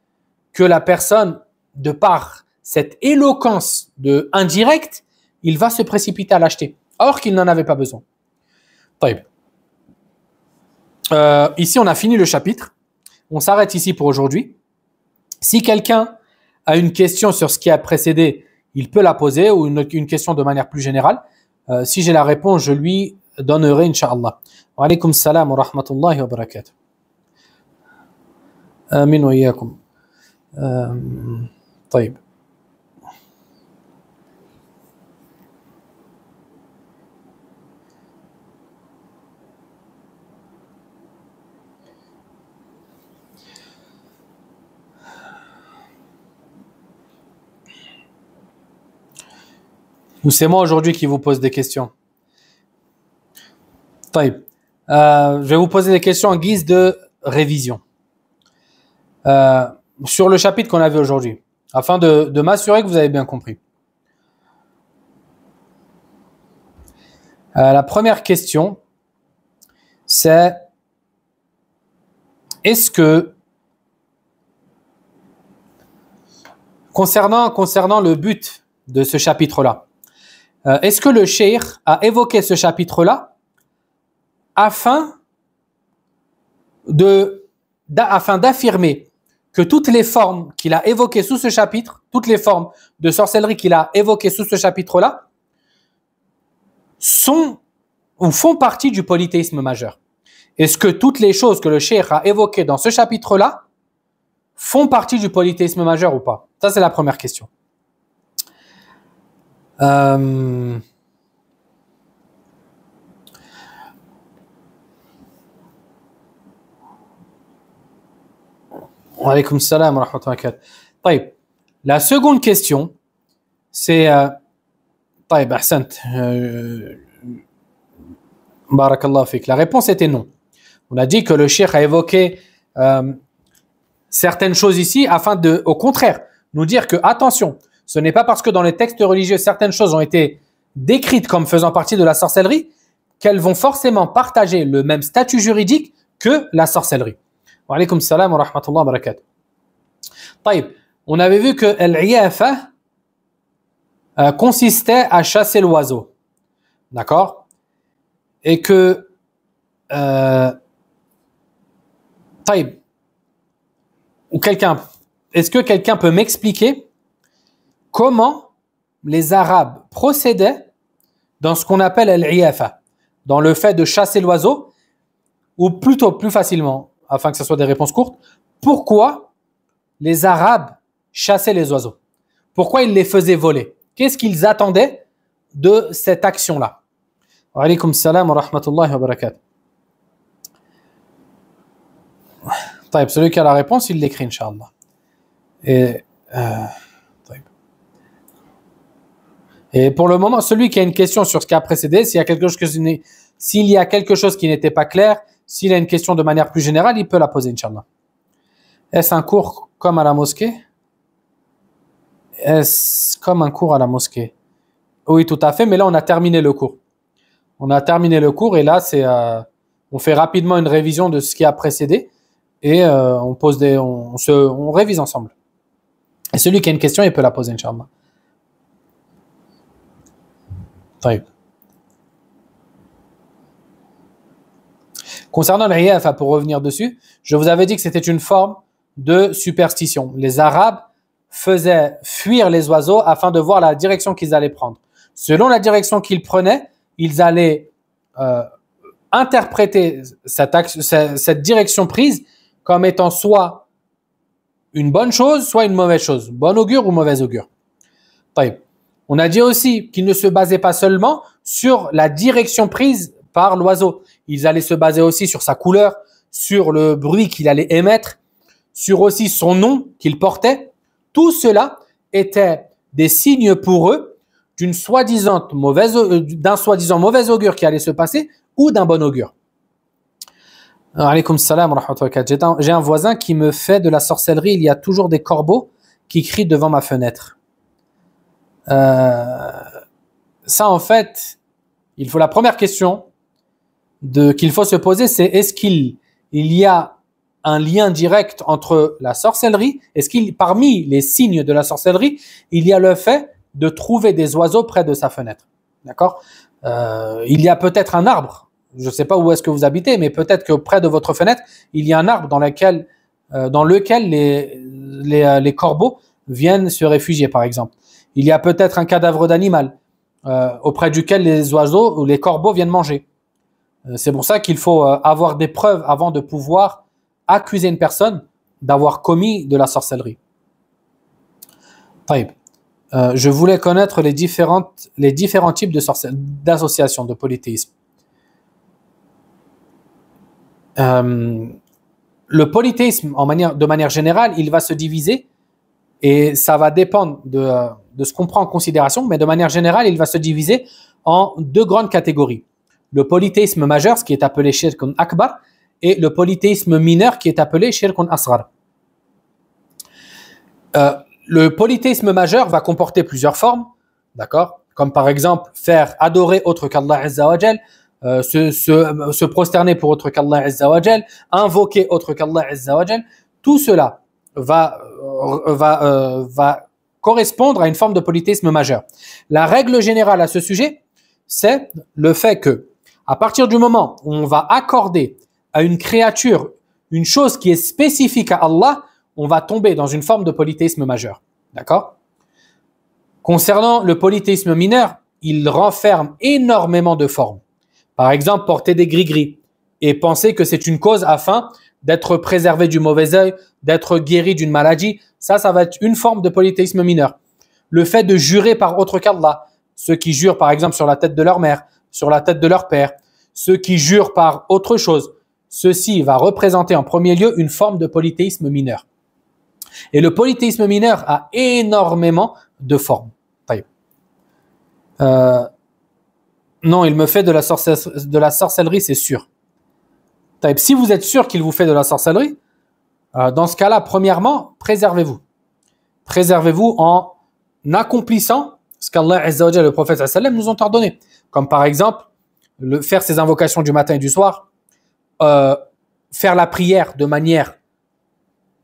que la personne, de par cette éloquence de indirecte, il va se précipiter à l'acheter, or qu'il n'en avait pas besoin. Euh, ici, on a fini le chapitre. On s'arrête ici pour aujourd'hui. Si quelqu'un a une question sur ce qui a précédé, il peut la poser ou une, question de manière plus générale. Euh, si j'ai la réponse, je lui donnerai, Inch'Allah. Wa alaikum salam wa rahmatullahi wa barakatuh. Amin wa طيب Ou c'est moi aujourd'hui qui vous pose des questions euh, Je vais vous poser des questions en guise de révision. Euh, sur le chapitre qu'on a vu aujourd'hui, afin de, m'assurer que vous avez bien compris. Euh, la première question, c'est est-ce que concernant, concernant le but de ce chapitre-là, euh, est-ce que le cheikh a évoqué ce chapitre-là afin d'affirmer que toutes les formes qu'il a évoquées sous ce chapitre, toutes les formes de sorcellerie qu'il a évoquées sous ce chapitre-là, sont ou font partie du polythéisme majeur. Est-ce que toutes les choses que le cheikh a évoquées dans ce chapitre-là font partie du polythéisme majeur ou pas Ça, c'est la première question. Euh... Alaykoum salam wa La seconde question, c'est. Euh, euh, Barakallah La réponse était non. On a dit que le cheikh a évoqué euh, certaines choses ici afin de, au contraire, nous dire que, attention, ce n'est pas parce que dans les textes religieux, certaines choses ont été décrites comme faisant partie de la sorcellerie qu'elles vont forcément partager le même statut juridique que la sorcellerie. Wa alaykum salam wa wa barakatuh. On avait vu que el euh, consistait à chasser l'oiseau. D'accord Et que. Euh, Taïb, ou quelqu'un, est-ce que quelqu'un peut m'expliquer comment les Arabes procédaient dans ce qu'on appelle al dans le fait de chasser l'oiseau, ou plutôt plus facilement, afin que ce soit des réponses courtes, pourquoi les Arabes chassaient les oiseaux Pourquoi ils les faisaient voler Qu'est-ce qu'ils attendaient de cette action-là Alaykum salam wa rahmatullahi wa barakatuh. Celui qui a la réponse, il l'écrit, Inch'Allah. Et. Euh, et pour le moment, celui qui a une question sur ce qui a précédé, s'il y a quelque chose, s'il y a quelque chose qui n'était pas clair, s'il a une question de manière plus générale, il peut la poser, Inch'Allah. Est-ce un cours comme à la mosquée Est-ce comme un cours à la mosquée Oui, tout à fait, mais là, on a terminé le cours. On a terminé le cours et là, c'est, euh, on fait rapidement une révision de ce qui a précédé et euh, on, pose des, on, on révise ensemble. Et celui qui a une question, il peut la poser, Inch'Allah. Concernant le RIEF, hein, pour revenir dessus, je vous avais dit que c'était une forme de superstition. Les Arabes faisaient fuir les oiseaux afin de voir la direction qu'ils allaient prendre. Selon la direction qu'ils prenaient, ils allaient euh, interpréter cette, direction prise comme étant soit une bonne chose, soit une mauvaise chose, bon augure ou mauvaise augure. On a dit aussi qu'ils ne se basaient pas seulement sur la direction prise par l'oiseau. Ils allaient se baser aussi sur sa couleur, sur le bruit qu'il allait émettre, sur aussi son nom qu'il portait. Tout cela était des signes pour eux d'une soi-disant mauvaise, euh, d'un soi-disant mauvais augure qui allait se passer ou d'un bon augure. J'ai un voisin qui me fait de la sorcellerie. Il y a toujours des corbeaux qui crient devant ma fenêtre. Euh, ça, en fait, il faut la première question qu'il faut se poser, c'est est-ce qu'il y a un lien direct entre la sorcellerie Est-ce qu'il parmi les signes de la sorcellerie, il y a le fait de trouver des oiseaux près de sa fenêtre D'accord euh, Il y a peut-être un arbre. Je ne sais pas où est-ce que vous habitez, mais peut-être que près de votre fenêtre, il y a un arbre dans lequel, euh, les corbeaux viennent se réfugier, par exemple. Il y a peut-être un cadavre d'animal euh, auprès duquel les oiseaux ou les corbeaux viennent manger. Euh, c'est pour ça qu'il faut euh, avoir des preuves avant de pouvoir accuser une personne d'avoir commis de la sorcellerie. je voulais connaître les, différentes, les différents types d'associations de, polythéisme. le polythéisme, en manière, de manière générale, il va se diviser et ça va dépendre de, de ce qu'on prend en considération, mais de manière générale, il va se diviser en deux grandes catégories. Le polythéisme majeur, ce qui est appelé shirkun akbar, et le polythéisme mineur, qui est appelé shirkun asrar. Euh, le polythéisme majeur va comporter plusieurs formes, d'accord Comme par exemple faire adorer autre qu'Allah Azzawajal, euh, se, prosterner pour autre qu'Allah Azzawajal, invoquer autre qu'Allah Tout cela va, euh, va, va correspondre à une forme de polythéisme majeur. La règle générale à ce sujet, c'est le fait que, à partir du moment où on va accorder à une créature une chose qui est spécifique à Allah, on va tomber dans une forme de polythéisme majeur. D'accord Concernant le polythéisme mineur, il renferme énormément de formes. Par exemple, porter des gris-gris et penser que c'est une cause afin d'être préservé du mauvais œil, d'être guéri d'une maladie, ça, ça va être une forme de polythéisme mineur. Le fait de jurer par autre qu'Allah, ceux qui jurent par exemple sur la tête de leur mère, sur la tête de leur père, ceux qui jurent par autre chose, ceci va représenter en premier lieu une forme de polythéisme mineur. Et le polythéisme mineur a énormément de formes. Euh, non, il me fait de la, sorcellerie, c'est sûr si vous êtes sûr qu'il vous fait de la sorcellerie, euh, dans ce cas-là, premièrement, préservez-vous. Préservez-vous en accomplissant ce qu'Allah et le prophète nous ont ordonné. Comme par exemple, le, faire ses invocations du matin et du soir, euh, faire la prière de manière,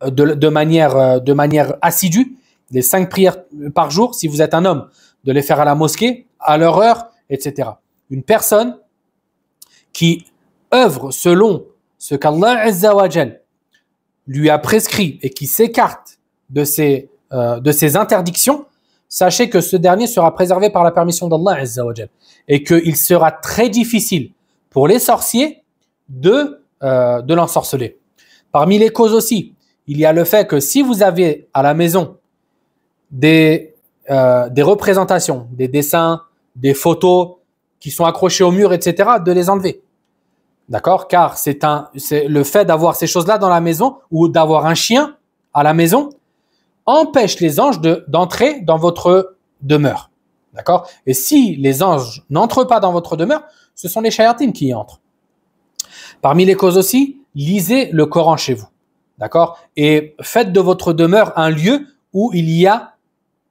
euh, de, manière, de manière assidue, les cinq prières par jour, si vous êtes un homme, de les faire à la mosquée, à leur etc. Une personne qui œuvre selon ce qu'Allah Azzawajal lui a prescrit et qui s'écarte de ses, euh, de interdictions, sachez que ce dernier sera préservé par la permission d'Allah Azzawajal et qu'il sera très difficile pour les sorciers de, euh, de l'ensorceler. Parmi les causes aussi, il y a le fait que si vous avez à la maison des, euh, des représentations, des dessins, des photos qui sont accrochées au mur, etc., de les enlever. D'accord Car c'est un, c'est le fait d'avoir ces choses-là dans la maison ou d'avoir un chien à la maison empêche les anges de, d'entrer dans votre demeure. D'accord Et si les anges n'entrent pas dans votre demeure, ce sont les chayatines qui y entrent. Parmi les causes aussi, lisez le Coran chez vous. D'accord Et faites de votre demeure un lieu où il y a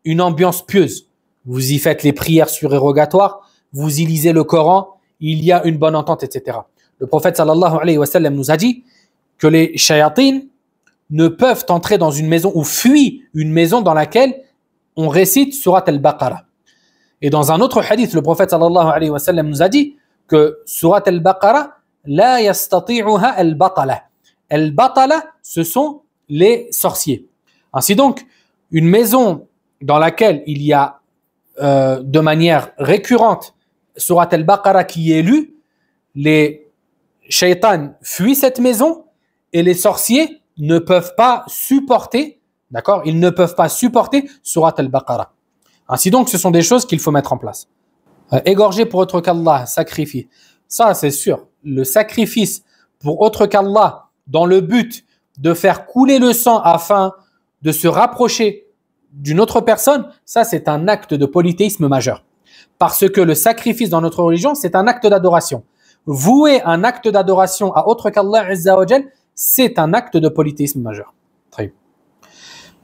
une ambiance pieuse. Vous y faites les prières surérogatoires, vous y lisez le Coran, il y a une bonne entente, etc. Le prophète alayhi wa sallam nous a dit que les shayatines ne peuvent entrer dans une maison ou fuient une maison dans laquelle on récite surat al-Baqarah. Et dans un autre hadith, le prophète alayhi wa sallam nous a dit que surat al-Baqarah, la yastati'uha al-batala. Al-batala, ce sont les sorciers. Ainsi donc, une maison dans laquelle il y a euh, de manière récurrente surat al-Baqarah qui est lue, les Shaitan fuit cette maison et les sorciers ne peuvent pas supporter, d'accord Ils ne peuvent pas supporter Surat al-Baqarah. Ainsi donc, ce sont des choses qu'il faut mettre en place. Euh, égorger pour autre qu'Allah, sacrifier. Ça, c'est sûr. Le sacrifice pour autre qu'Allah, dans le but de faire couler le sang afin de se rapprocher d'une autre personne, ça, c'est un acte de polythéisme majeur. Parce que le sacrifice dans notre religion, c'est un acte d'adoration vouer un acte d'adoration à autre qu'Allah c'est un acte de polythéisme majeur.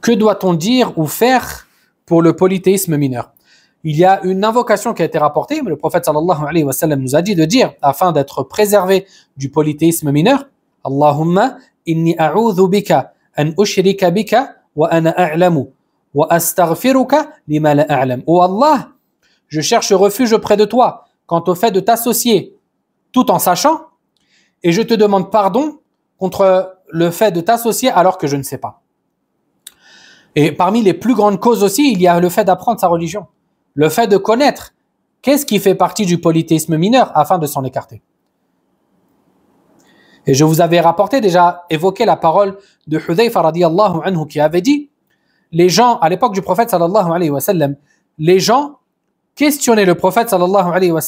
que doit-on dire ou faire pour le polythéisme mineur Il y a une invocation qui a été rapportée, mais le prophète sallallahu alayhi wa sallam nous a dit de dire, afin d'être préservé du polythéisme mineur, Allahumma inni a'udhu bika an ushrika bika wa ana a'lamu wa astaghfiruka lima a'lam. Oh Allah, je cherche refuge auprès de toi quant au fait de t'associer tout en sachant, et je te demande pardon contre le fait de t'associer alors que je ne sais pas. Et parmi les plus grandes causes aussi, il y a le fait d'apprendre sa religion, le fait de connaître qu'est-ce qui fait partie du polythéisme mineur afin de s'en écarter. Et je vous avais rapporté déjà, évoqué la parole de Hudayfa radiallahu anhu qui avait dit les gens, à l'époque du prophète sallallahu alayhi wa les gens questionnaient le prophète sallallahu alayhi wa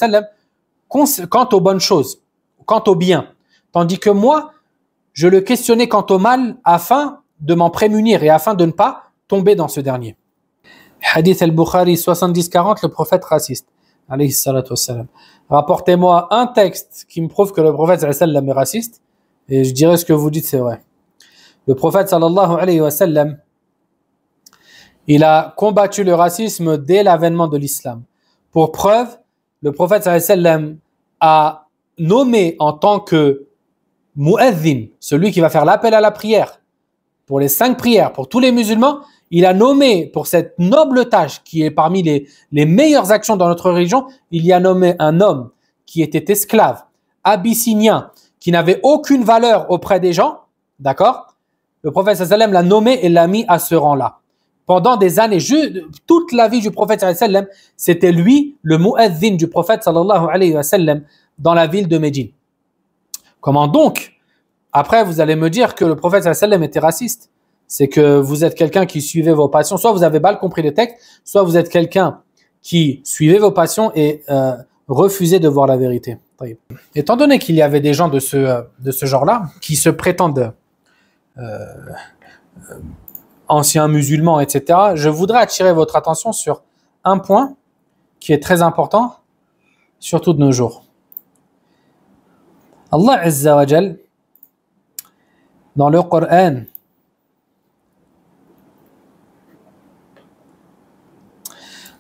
quant aux bonnes choses, quant au bien. Tandis que moi, je le questionnais quant au mal afin de m'en prémunir et afin de ne pas tomber dans ce dernier. Hadith al-Bukhari 70 le prophète raciste. Rapportez-moi un texte qui me prouve que le prophète sallam est raciste et je dirais ce que vous dites, c'est vrai. Le prophète sallallahu alayhi wa il a combattu le racisme dès l'avènement de l'islam. Pour preuve, le prophète sallam a nommé en tant que muaddin, celui qui va faire l'appel à la prière, pour les cinq prières, pour tous les musulmans, il a nommé pour cette noble tâche qui est parmi les, les meilleures actions dans notre religion, il y a nommé un homme qui était esclave, abyssinien, qui n'avait aucune valeur auprès des gens, d'accord Le prophète sallam l'a nommé et l'a mis à ce rang-là pendant des années, toute la vie du prophète sallam, c'était lui le muezzin du prophète sallallahu alayhi wa sallam dans la ville de Médine. Comment donc Après, vous allez me dire que le prophète sallam était raciste. C'est que vous êtes quelqu'un qui suivait vos passions. Soit vous avez mal compris les textes, soit vous êtes quelqu'un qui suivait vos passions et euh, refusait de voir la vérité. Étant donné qu'il y avait des gens de ce, euh, de ce genre-là qui se prétendent euh, anciens musulmans, etc. Je voudrais attirer votre attention sur un point qui est très important, surtout de nos jours. Allah Azza wa dans le Coran,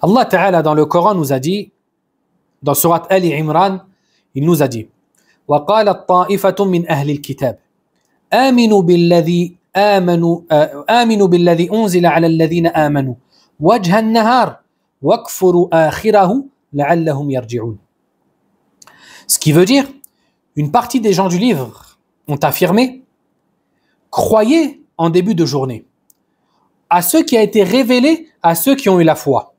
Allah Ta'ala dans le Coran nous a dit, dans Surat Ali Imran, il nous a dit وَقَالَ min مِنْ أَهْلِ الْكِتَابِ آمِنُوا ce qui veut dire, une partie des gens du livre ont affirmé croyez en début de journée à ce qui a été révélé à ceux qui ont eu la foi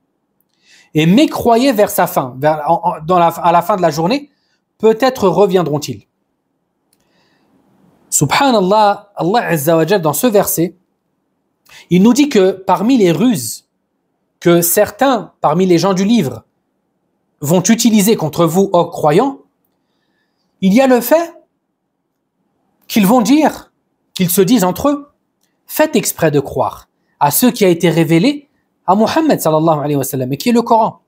et mécroyez vers sa fin, vers, dans à la fin de la journée, peut-être reviendront-ils. Subhanallah, Allah Azzawajal, dans ce verset, il nous dit que parmi les ruses que certains, parmi les gens du livre, vont utiliser contre vous, ô croyants, il y a le fait qu'ils vont dire, qu'ils se disent entre eux, faites exprès de croire à ce qui a été révélé à Muhammad sallallahu alayhi wa sallam, et qui est le Coran.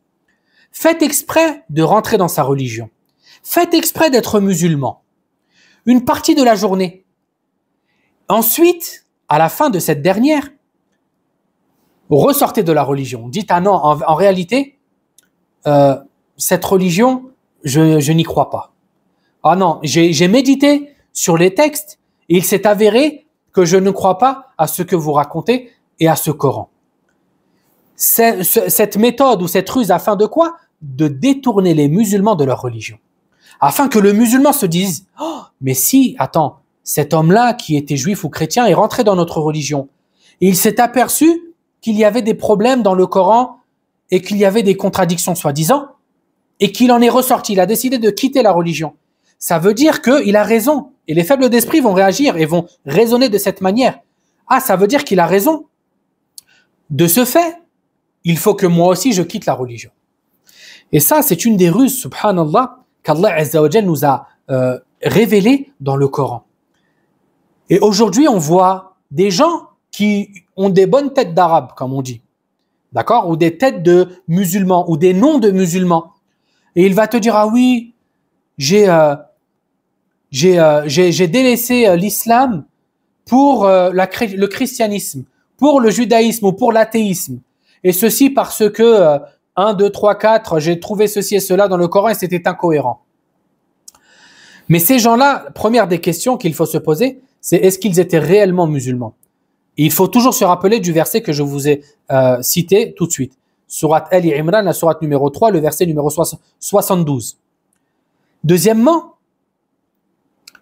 Faites exprès de rentrer dans sa religion. Faites exprès d'être musulman une partie de la journée. Ensuite, à la fin de cette dernière, ressortez de la religion. Dites, ah non, en, réalité, euh, cette religion, je, je n'y crois pas. Ah non, j'ai médité sur les textes et il s'est avéré que je ne crois pas à ce que vous racontez et à ce Coran. cette méthode ou cette ruse afin de quoi De détourner les musulmans de leur religion afin que le musulman se dise, oh, mais si, attends, cet homme-là qui était juif ou chrétien est rentré dans notre religion. Et il s'est aperçu qu'il y avait des problèmes dans le Coran et qu'il y avait des contradictions soi-disant, et qu'il en est ressorti. Il a décidé de quitter la religion. Ça veut dire qu'il a raison. Et les faibles d'esprit vont réagir et vont raisonner de cette manière. Ah, ça veut dire qu'il a raison. De ce fait, il faut que moi aussi je quitte la religion. Et ça, c'est une des ruses, subhanallah, qu'Allah nous a euh, révélé dans le Coran. Et aujourd'hui, on voit des gens qui ont des bonnes têtes d'arabes, comme on dit, d'accord Ou des têtes de musulmans, ou des noms de musulmans. Et il va te dire, ah oui, j'ai euh, euh, délaissé l'islam pour la, le christianisme, pour le judaïsme ou pour l'athéisme. Et ceci parce que 1, 2, 3, 4, j'ai trouvé ceci et cela dans le Coran et c'était incohérent. Mais ces gens-là, première des questions qu'il faut se poser, c'est est-ce qu'ils étaient réellement musulmans Il faut toujours se rappeler du verset que je vous ai euh, cité tout de suite. Surat Ali Imran, la surat numéro 3, le verset numéro 72. Deuxièmement,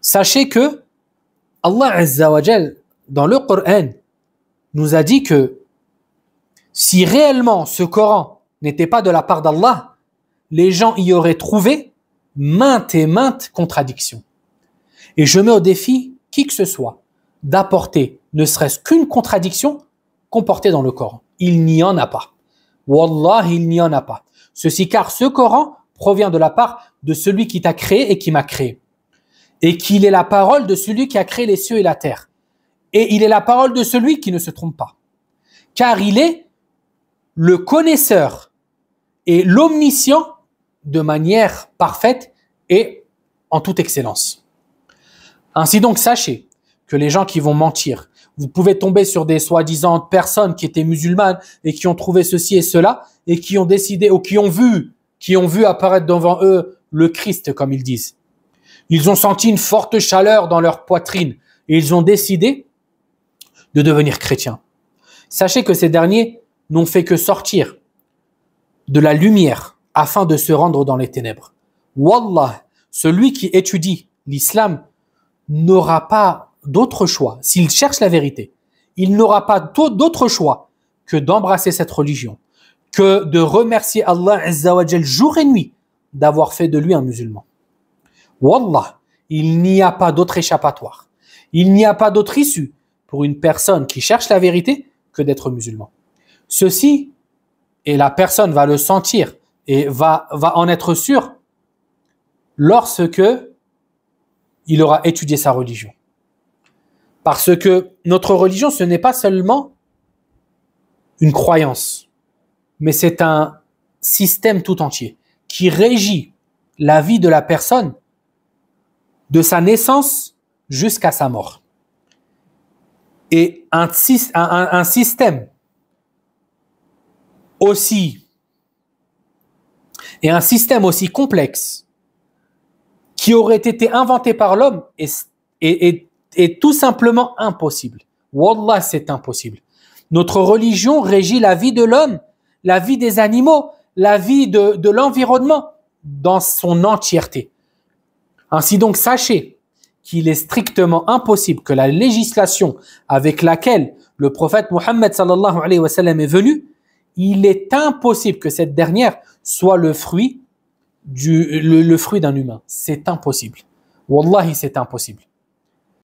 sachez que Allah Azzawajal dans le Coran, nous a dit que si réellement ce Coran n'était pas de la part d'Allah, les gens y auraient trouvé maintes et maintes contradictions. Et je mets au défi qui que ce soit d'apporter ne serait-ce qu'une contradiction comportée dans le Coran. Il n'y en a pas. Wallah, il n'y en a pas. Ceci car ce Coran provient de la part de celui qui t'a créé et qui m'a créé. Et qu'il est la parole de celui qui a créé les cieux et la terre. Et il est la parole de celui qui ne se trompe pas. Car il est le connaisseur et l'omniscient de manière parfaite et en toute excellence. Ainsi donc, sachez que les gens qui vont mentir, vous pouvez tomber sur des soi-disant personnes qui étaient musulmanes et qui ont trouvé ceci et cela et qui ont décidé ou qui ont vu, qui ont vu apparaître devant eux le Christ, comme ils disent. Ils ont senti une forte chaleur dans leur poitrine et ils ont décidé de devenir chrétiens. Sachez que ces derniers n'ont fait que sortir de la lumière afin de se rendre dans les ténèbres. Wallah, celui qui étudie l'islam n'aura pas d'autre choix, s'il cherche la vérité, il n'aura pas d'autre choix que d'embrasser cette religion, que de remercier Allah Azzawajal jour et nuit d'avoir fait de lui un musulman. Wallah, il n'y a pas d'autre échappatoire, il n'y a pas d'autre issue pour une personne qui cherche la vérité que d'être musulman. Ceci et la personne va le sentir et va, va en être sûr lorsque il aura étudié sa religion. Parce que notre religion, ce n'est pas seulement une croyance, mais c'est un système tout entier qui régit la vie de la personne de sa naissance jusqu'à sa mort. Et un, un, un système aussi et un système aussi complexe qui aurait été inventé par l'homme est, tout simplement impossible. Wallah, c'est impossible. Notre religion régit la vie de l'homme, la vie des animaux, la vie de, l'environnement dans son entièreté. Ainsi donc, sachez qu'il est strictement impossible que la législation avec laquelle le prophète Mohammed est venu il est impossible que cette dernière soit le fruit du le, fruit d'un humain. C'est impossible. Wallahi, c'est impossible.